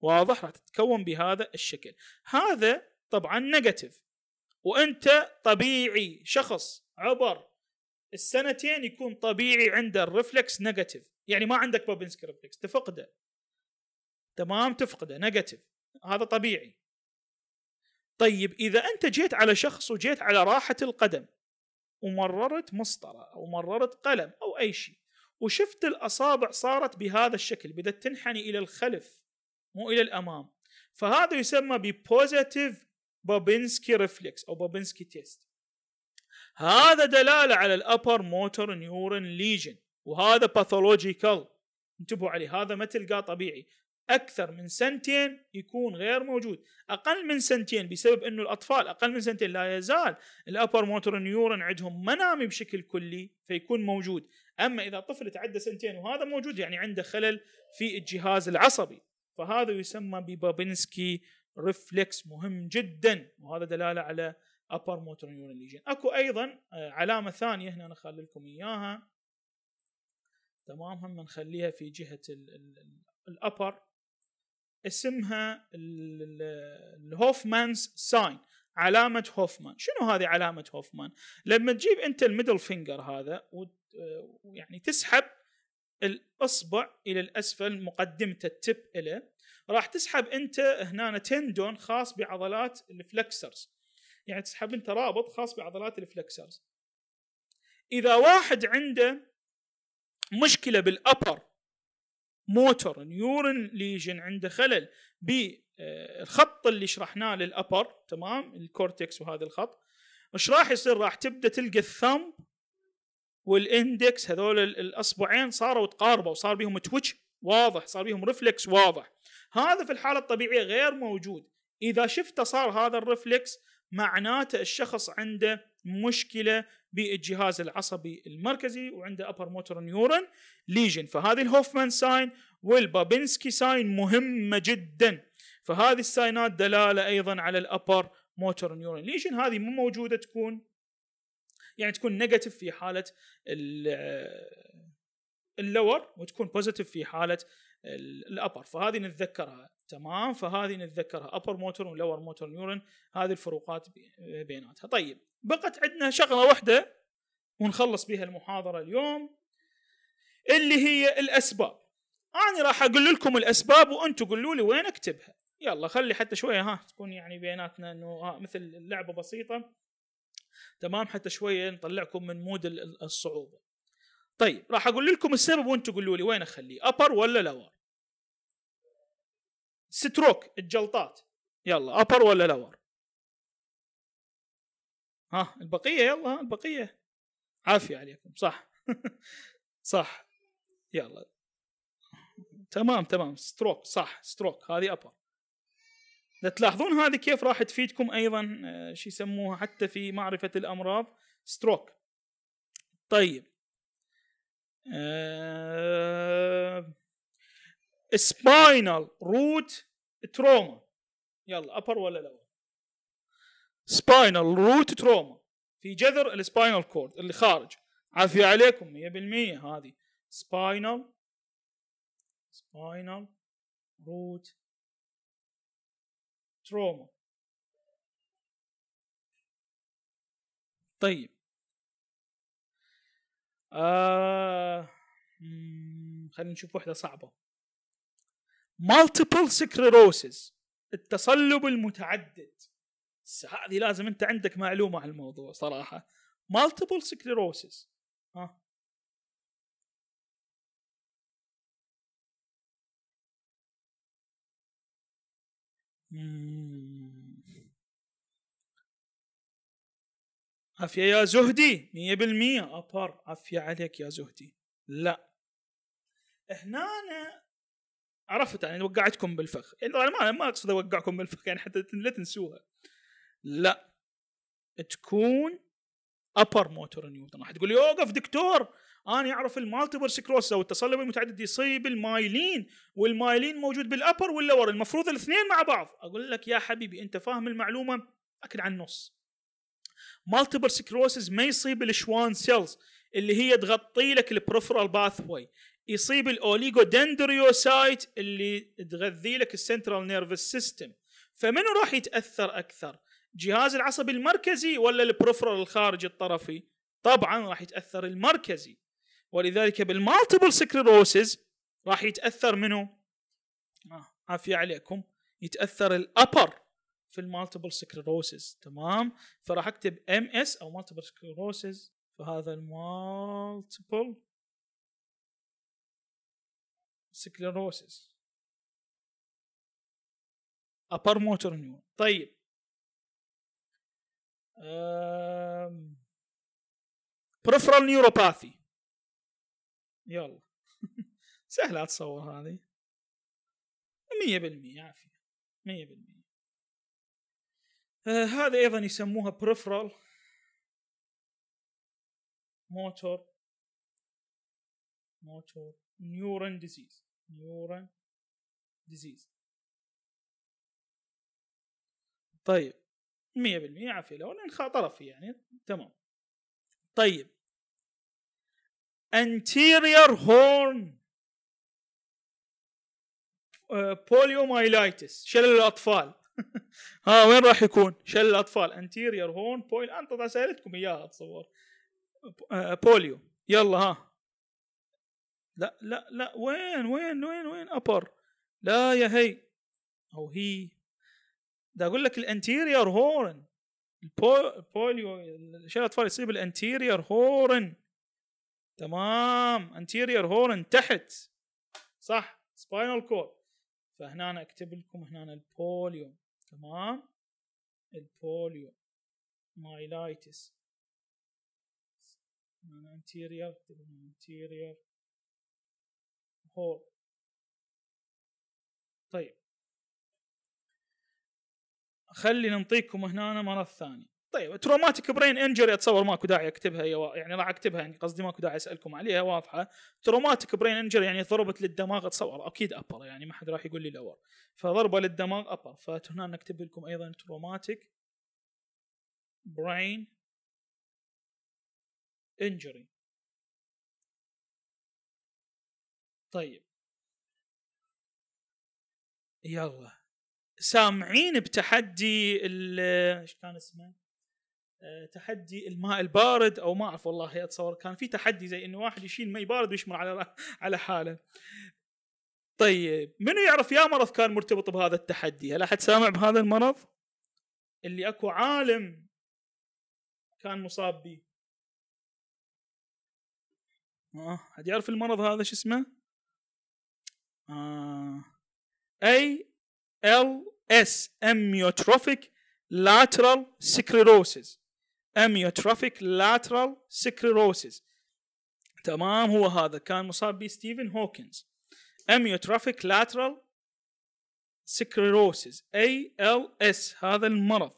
واضح راح تتكون بهذا الشكل هذا طبعا نيجاتيف وانت طبيعي شخص عبر السنتين يكون طبيعي عنده الرفلكس نيجاتيف يعني ما عندك بوبنسكي ريفلكس تفقده تمام تفقده نيجاتيف هذا طبيعي طيب اذا انت جيت على شخص وجيت على راحه القدم ومررت مسطره او مررت قلم او اي شيء وشفت الاصابع صارت بهذا الشكل بدات تنحني الى الخلف مو الى الامام فهذا يسمى ببوزيتيف بوبينسكي ريفلكس او بوبينسكي تيست هذا دلاله على الابر موتور neuron ليجن وهذا باثولوجيكال انتبهوا عليه هذا ما تلقاه طبيعي اكثر من سنتين يكون غير موجود اقل من سنتين بسبب انه الاطفال اقل من سنتين لا يزال الابر موتور neuron عندهم منامي بشكل كلي فيكون موجود اما اذا طفل تعدى سنتين وهذا موجود يعني عنده خلل في الجهاز العصبي فهذا يسمى ببابنسكي ريفلكس مهم جدا وهذا دلاله على upper motor neuron lesion اكو ايضا آه، علامه ثانيه هنا انا اخلي لكم اياها تمام هم نخليها في جهه الابر اسمها الهوفمانز ساين علامة هوفمان شنو هذه علامة هوفمان لما تجيب انت الميدل فينجر هذا ويعني آه، تسحب الاصبع الى الاسفل مقدمته التب له راح تسحب انت هنا تندون خاص بعضلات الفلكسرز يعني تسحب انت رابط خاص بعضلات الفلكسرز اذا واحد عنده مشكله بالابر موتور نيورن ليجن عنده خلل بالخط اللي شرحناه للابر تمام الكورتكس وهذا الخط ايش راح يصير راح تبدا تلقى الثمب والاندكس هذول الاصبعين صاروا تقاربوا وصار بهم تويتش واضح صار بهم ريفلكس واضح هذا في الحاله الطبيعيه غير موجود اذا شفته صار هذا الرفلكس معناته الشخص عنده مشكله بالجهاز العصبي المركزي وعنده ابر موتور نيورون ليجن فهذه الهوفمان ساين والبابنسكي ساين مهمه جدا فهذه الساينات دلاله ايضا على الابر موتور نيورون ليجن هذه مو موجوده تكون يعني تكون نيجاتيف في حاله اللور وتكون بوزيتيف في حاله الابر فهذه نتذكرها تمام فهذه نتذكرها ابر موتور ولور موتور نيورون هذه الفروقات بيناتها طيب بقت عندنا شغله واحده ونخلص بها المحاضره اليوم اللي هي الاسباب انا راح اقول لكم الاسباب وانتم قولوا لي وين اكتبها يلا خلي حتى شويه ها تكون يعني بيناتنا انه مثل اللعبه بسيطه تمام حتى شويه نطلعكم من مود الصعوبه طيب راح اقول لكم السبب وانتم قولوا لي وين اخليه ابر ولا لور ستروك الجلطات يلا ابر ولا لور ها البقيه يلا ها البقيه عافيه عليكم صح [LAUGHS] صح يلا تمام تمام ستروك صح ستروك هذه ابر تلاحظون هذه كيف راح تفيدكم ايضا آه، شو يسموها حتى في معرفه الامراض ستروك طيب آه سباينال روت تروما يلا ابر ولا لور سباينال روت تروما في جذر السباينال كورد اللي خارج عافية عليكم 100% هذه سباينال سباينال روت تروما طيب آه خلينا نشوف واحدة صعبة مالتيبل سكليروسيس التصلب المتعدد هذه لازم انت عندك معلومه عن الموضوع صراحه مالتيبل سكليروسيس ها عافية يا زهدي مية بالمية أبر عافية عليك يا زهدي لا هنا عرفت يعني وقعتكم بالفخ يعني ما ما اقصد اوقعكم بالفخ يعني حتى لا تنسوها لا تكون ابر موتور نيوتن راح تقول لي اوقف دكتور انا اعرف المالتيبل سكروس او التصلب المتعدد يصيب المايلين والمايلين موجود بالابر واللور المفروض الاثنين مع بعض اقول لك يا حبيبي انت فاهم المعلومه اكد عن النص مالتيبل سكروسز ما يصيب الشوان سيلز اللي هي تغطي لك البروفرال باث واي يصيب دندريوسايت اللي تغذي لك السنترال نيرفس سيستم فمنو راح يتاثر اكثر جهاز العصبي المركزي ولا البروفرال الخارجي الطرفي طبعا راح يتاثر المركزي ولذلك بالمالتيبل سكليروسز راح يتاثر منو آه عافيه عليكم يتاثر الابر في المالتيبل سكليروسز تمام فراح اكتب ام اس او مالتيبل سكليروسز فهذا المالتيبل سكليروسيس ابر موتور نيون طيب أم... بريفرال نيوروباثي يلا [LAUGHS] سهلة اتصور هذه مية بالمية عافية مية بالمية آه هذا ايضا يسموها بريفرال موتور موتور نيورن ديزيز نيورن ديزيز طيب 100% عافيه لو لان طرفي يعني تمام طيب anterior horn آه، poliomyelitis شلل الاطفال [LAUGHS] ها وين راح يكون شلل الاطفال anterior horn poil انت سالتكم اياها اتصور بوليو آه، يلا ها لا لا لا وين وين وين وين ابر لا يا هي او هي ده اقول لك الانتيريور هورن البوليو شيء الاطفال يصيب الانتيريور هورن تمام انتيريور هورن تحت صح سباينال كورد فهنا أنا اكتب لكم هنا البوليو تمام البوليو مايلايتس هنا انتيريور 4 طيب خلي ننطيكم هنا مرة ثانية طيب تروماتيك برين انجري اتصور ماكو داعي اكتبها يعني راح اكتبها يعني قصدي ماكو داعي اسالكم عليها واضحه تروماتيك برين انجري يعني ضربه للدماغ اتصور اكيد ابر يعني ما حد راح يقول لي لور فضربه للدماغ ابر فهنا نكتب لكم ايضا تروماتيك برين انجري طيب يلا سامعين بتحدي ايش كان اسمه؟ آه، تحدي الماء البارد او ما اعرف والله اتصور كان في تحدي زي انه واحد يشيل مي بارد ويشمر على على حاله. طيب منو يعرف يا مرض كان مرتبط بهذا التحدي؟ هل احد سامع بهذا المرض؟ اللي اكو عالم كان مصاب به. اه حد يعرف المرض هذا شو اسمه؟ اي ال اس اميوتروفيك lateral sclerosis amyotrophic lateral sclerosis تمام هو هذا كان مصاب به ستيفن هوكنز amyotrophic lateral sclerosis ALS هذا المرض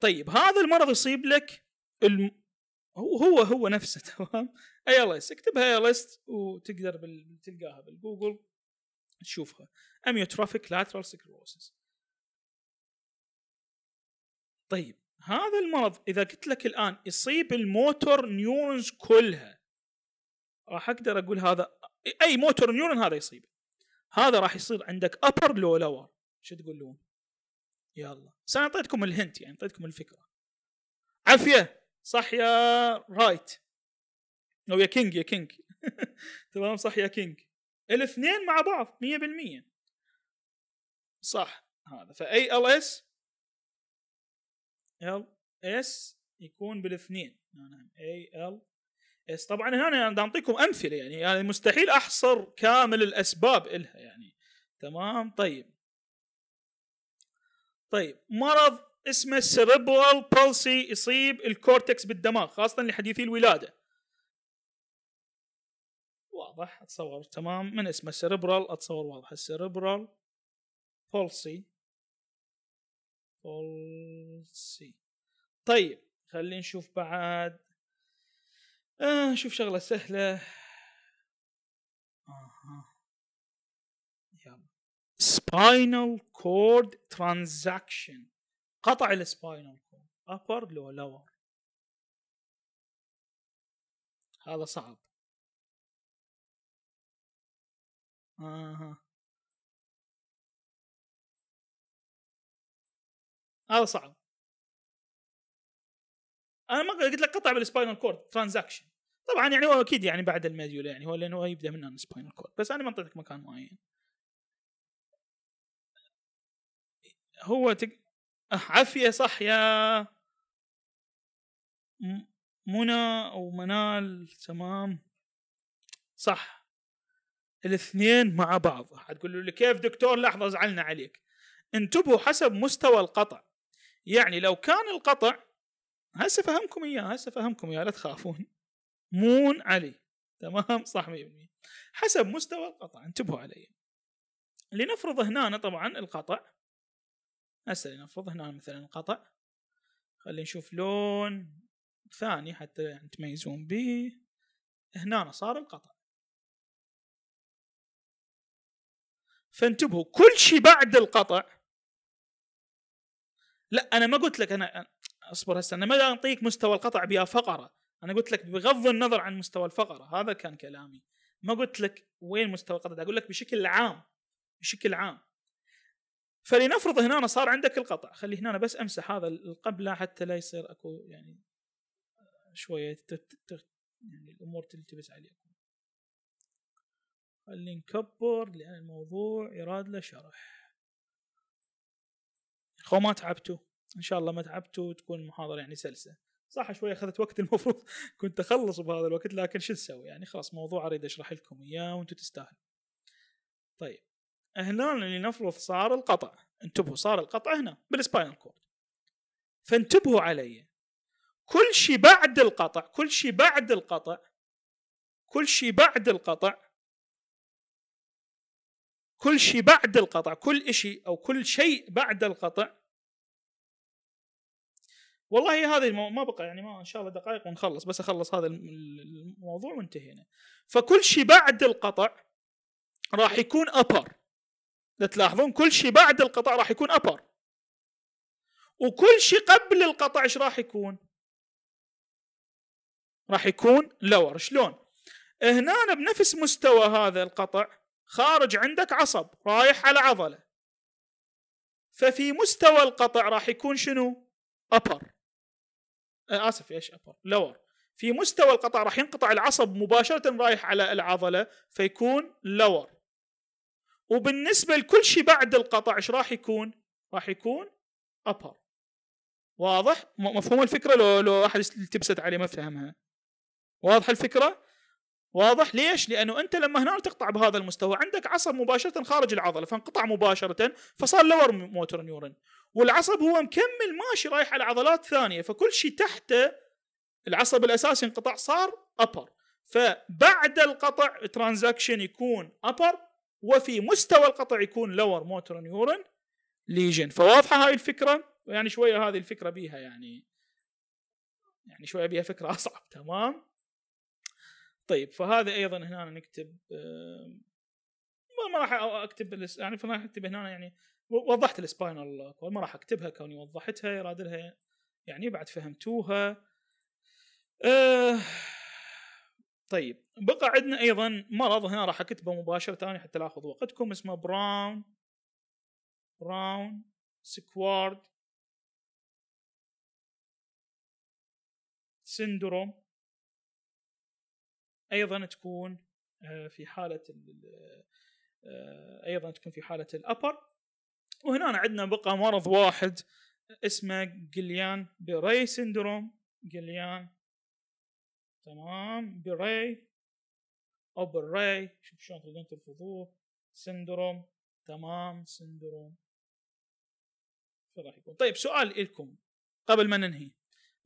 طيب هذا المرض يصيب لك الم... هو هو نفسه [LAUGHS] تمام اي ال اس اكتبها اي ال اس وتقدر بال... تلقاها بالجوجل تشوفها اميوتروفيك لاترال سكروسس طيب هذا المرض اذا قلت لك الان يصيب الموتور نيورونز كلها راح اقدر اقول هذا اي موتور نيورون هذا يصيبه هذا راح يصير عندك ابر لو لور شو تقولون؟ يلا بس انا اعطيتكم الهنت يعني اعطيتكم الفكره عافيه صح يا رايت او يا كينج يا كينج [LAUGHS] تمام صح يا كينج الاثنين مع بعض 100% صح هذا فاي ال اس ال اس يكون بالاثنين نعم اي ال اس طبعا هنا انا يعني اعطيكم امثله يعني, يعني مستحيل احصر كامل الاسباب الها يعني تمام طيب طيب مرض اسمه سيريبرال بالسي يصيب الكورتكس بالدماغ خاصه لحديثي الولاده واضح اتصور تمام من اسمه سيربرال اتصور واضح السيربرال بولسي بولسي طيب خلينا نشوف بعد آه شوف شغله سهله اها يلا سباينال كورد ترانزاكشن قطع السباينال كورد ابر لو لور هذا صعب اها هذا صعب انا ما قلت لك قطع بالسباينال كورد ترانزاكشن طبعا يعني هو اكيد يعني بعد الميديولا يعني هو لان هو يبدا من السباينال كورد بس انا ما اعطيتك مكان معين هو تك... أه، عافيه صح يا منى او منال تمام صح الاثنين مع بعض حتقول له كيف دكتور لحظه زعلنا عليك انتبهوا حسب مستوى القطع يعني لو كان القطع هسه فهمكم اياه هسه فهمكم اياه لا تخافون مون علي تمام [LAUGHS] صح 100% حسب مستوى القطع انتبهوا علي لنفرض هنا طبعا القطع هسه لنفرض هنا مثلا القطع خلينا نشوف لون ثاني حتى يعني تميزون به هنا صار القطع فانتبهوا كل شيء بعد القطع لا انا ما قلت لك انا اصبر هسه انا ما اعطيك مستوى القطع بها فقره انا قلت لك بغض النظر عن مستوى الفقره هذا كان كلامي ما قلت لك وين مستوى القطع اقول لك بشكل عام بشكل عام فلنفرض هنا أنا صار عندك القطع خلي هنا أنا بس امسح هذا القبله حتى لا يصير اكو يعني شويه يعني الامور تلتبس عليكم خلي نكبر لأن الموضوع يراد له شرح خو ما تعبتوا إن شاء الله ما تعبتوا تكون المحاضرة يعني سلسة صح شوي اخذت وقت المفروض [LAUGHS] كنت اخلص بهذا الوقت لكن شو نسوي يعني خلاص موضوع اريد اشرح لكم اياه وانتم تستاهل طيب هنا لنفرض صار القطع انتبهوا صار القطع هنا بالسباينال كورد فانتبهوا علي كل شيء بعد القطع كل شيء بعد القطع كل شيء بعد القطع كل شيء بعد القطع كل شيء أو كل شيء بعد القطع والله هذه ما بقى يعني ما ان شاء الله دقائق ونخلص بس اخلص هذا الموضوع وانتهينا فكل شيء بعد القطع راح يكون ابر تلاحظون كل شيء بعد القطع راح يكون ابر وكل شيء قبل القطع ايش راح يكون راح يكون لور شلون هنا بنفس مستوى هذا القطع خارج عندك عصب رايح على عضله ففي مستوى القطع راح يكون شنو؟ ابر آه، اسف ايش ابر؟ لور في مستوى القطع راح ينقطع العصب مباشره رايح على العضله فيكون لور وبالنسبه لكل شيء بعد القطع ايش راح يكون؟ راح يكون ابر واضح؟ مفهوم الفكره لو لو احد التبست عليه ما فهمها واضح الفكره؟ واضح ليش؟ لانه انت لما هنا تقطع بهذا المستوى عندك عصب مباشره خارج العضله فانقطع مباشره فصار لور موتور نيورن والعصب هو مكمل ماشي رايح على عضلات ثانيه فكل شيء تحته العصب الاساسي انقطع صار ابر فبعد القطع ترانزاكشن يكون ابر وفي مستوى القطع يكون لور موتور نيورن ليجن فواضحه هاي الفكره يعني شويه هذه الفكره بيها يعني يعني شويه بيها فكره [LAUGHS] اصعب تمام طيب فهذا ايضا هنا نكتب ما راح اكتب يعني فما راح اكتب هنا يعني وضحت السباينال كول ما راح اكتبها كوني وضحتها يراد لها يعني بعد فهمتوها أه طيب بقى عندنا ايضا مرض هنا راح اكتبه مباشره حتى لا اخذ وقتكم اسمه براون براون سكوارد سندروم ايضا تكون آه، في حاله آه، ايضا تكون في حاله الابر وهنا عندنا بقى مرض واحد اسمه جليان بيري سندروم جليان تمام بيري او بيري شوف شلون تقدرون تلفظوه سندروم تمام سندروم يكون طيب سؤال لكم قبل ما ننهي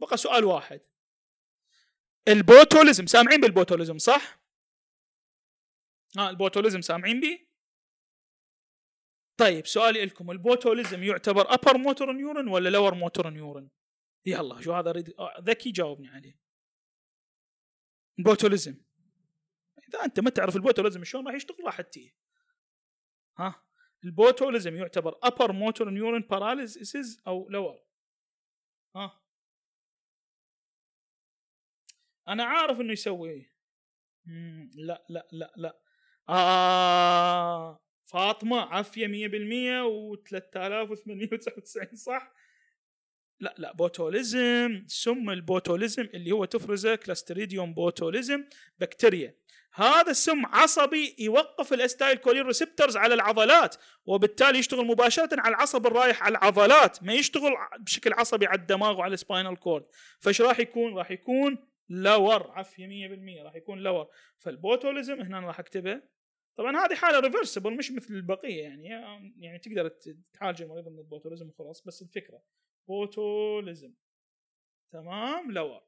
بقى سؤال واحد البوتوليزم سامعين بالبوتوليزم صح؟ ها آه، البوتوليزم سامعين بي؟ طيب سؤالي لكم البوتوليزم يعتبر ابر موتور نيورون ولا لور موتور نيورون؟ يلا شو هذا اريد آه، ذكي جاوبني عليه. البوتوليزم اذا انت ما تعرف البوتوليزم شلون راح يشتغل راح تجي. ها البوتوليزم يعتبر ابر موتور نيورون باراليزيس او لور. ها انا عارف انه يسوي إيه. لا لا لا لا آه فاطمه عافيه 100% و3899 صح لا لا بوتوليزم سم البوتوليزم اللي هو تفرزه كلاستريديوم بوتوليزم بكتيريا هذا السم عصبي يوقف الاستايل كولين ريسبترز على العضلات وبالتالي يشتغل مباشره على العصب الرايح على العضلات ما يشتغل بشكل عصبي على الدماغ وعلى السباينال كورد فايش راح يكون راح يكون لور عفي 100% راح يكون لور فالبوتوليزم هنا راح اكتبه طبعا هذه حاله ريفرسبل مش مثل البقيه يعني يعني تقدر تعالج المريض من البوتوليزم وخلاص بس الفكره بوتوليزم تمام لور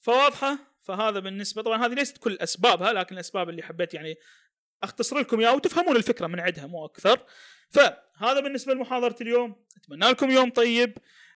فواضحه فهذا بالنسبه طبعا هذه ليست كل اسبابها لكن الاسباب اللي حبيت يعني اختصر لكم اياها وتفهمون الفكره من عندها مو اكثر فهذا بالنسبه لمحاضره اليوم اتمنى لكم يوم طيب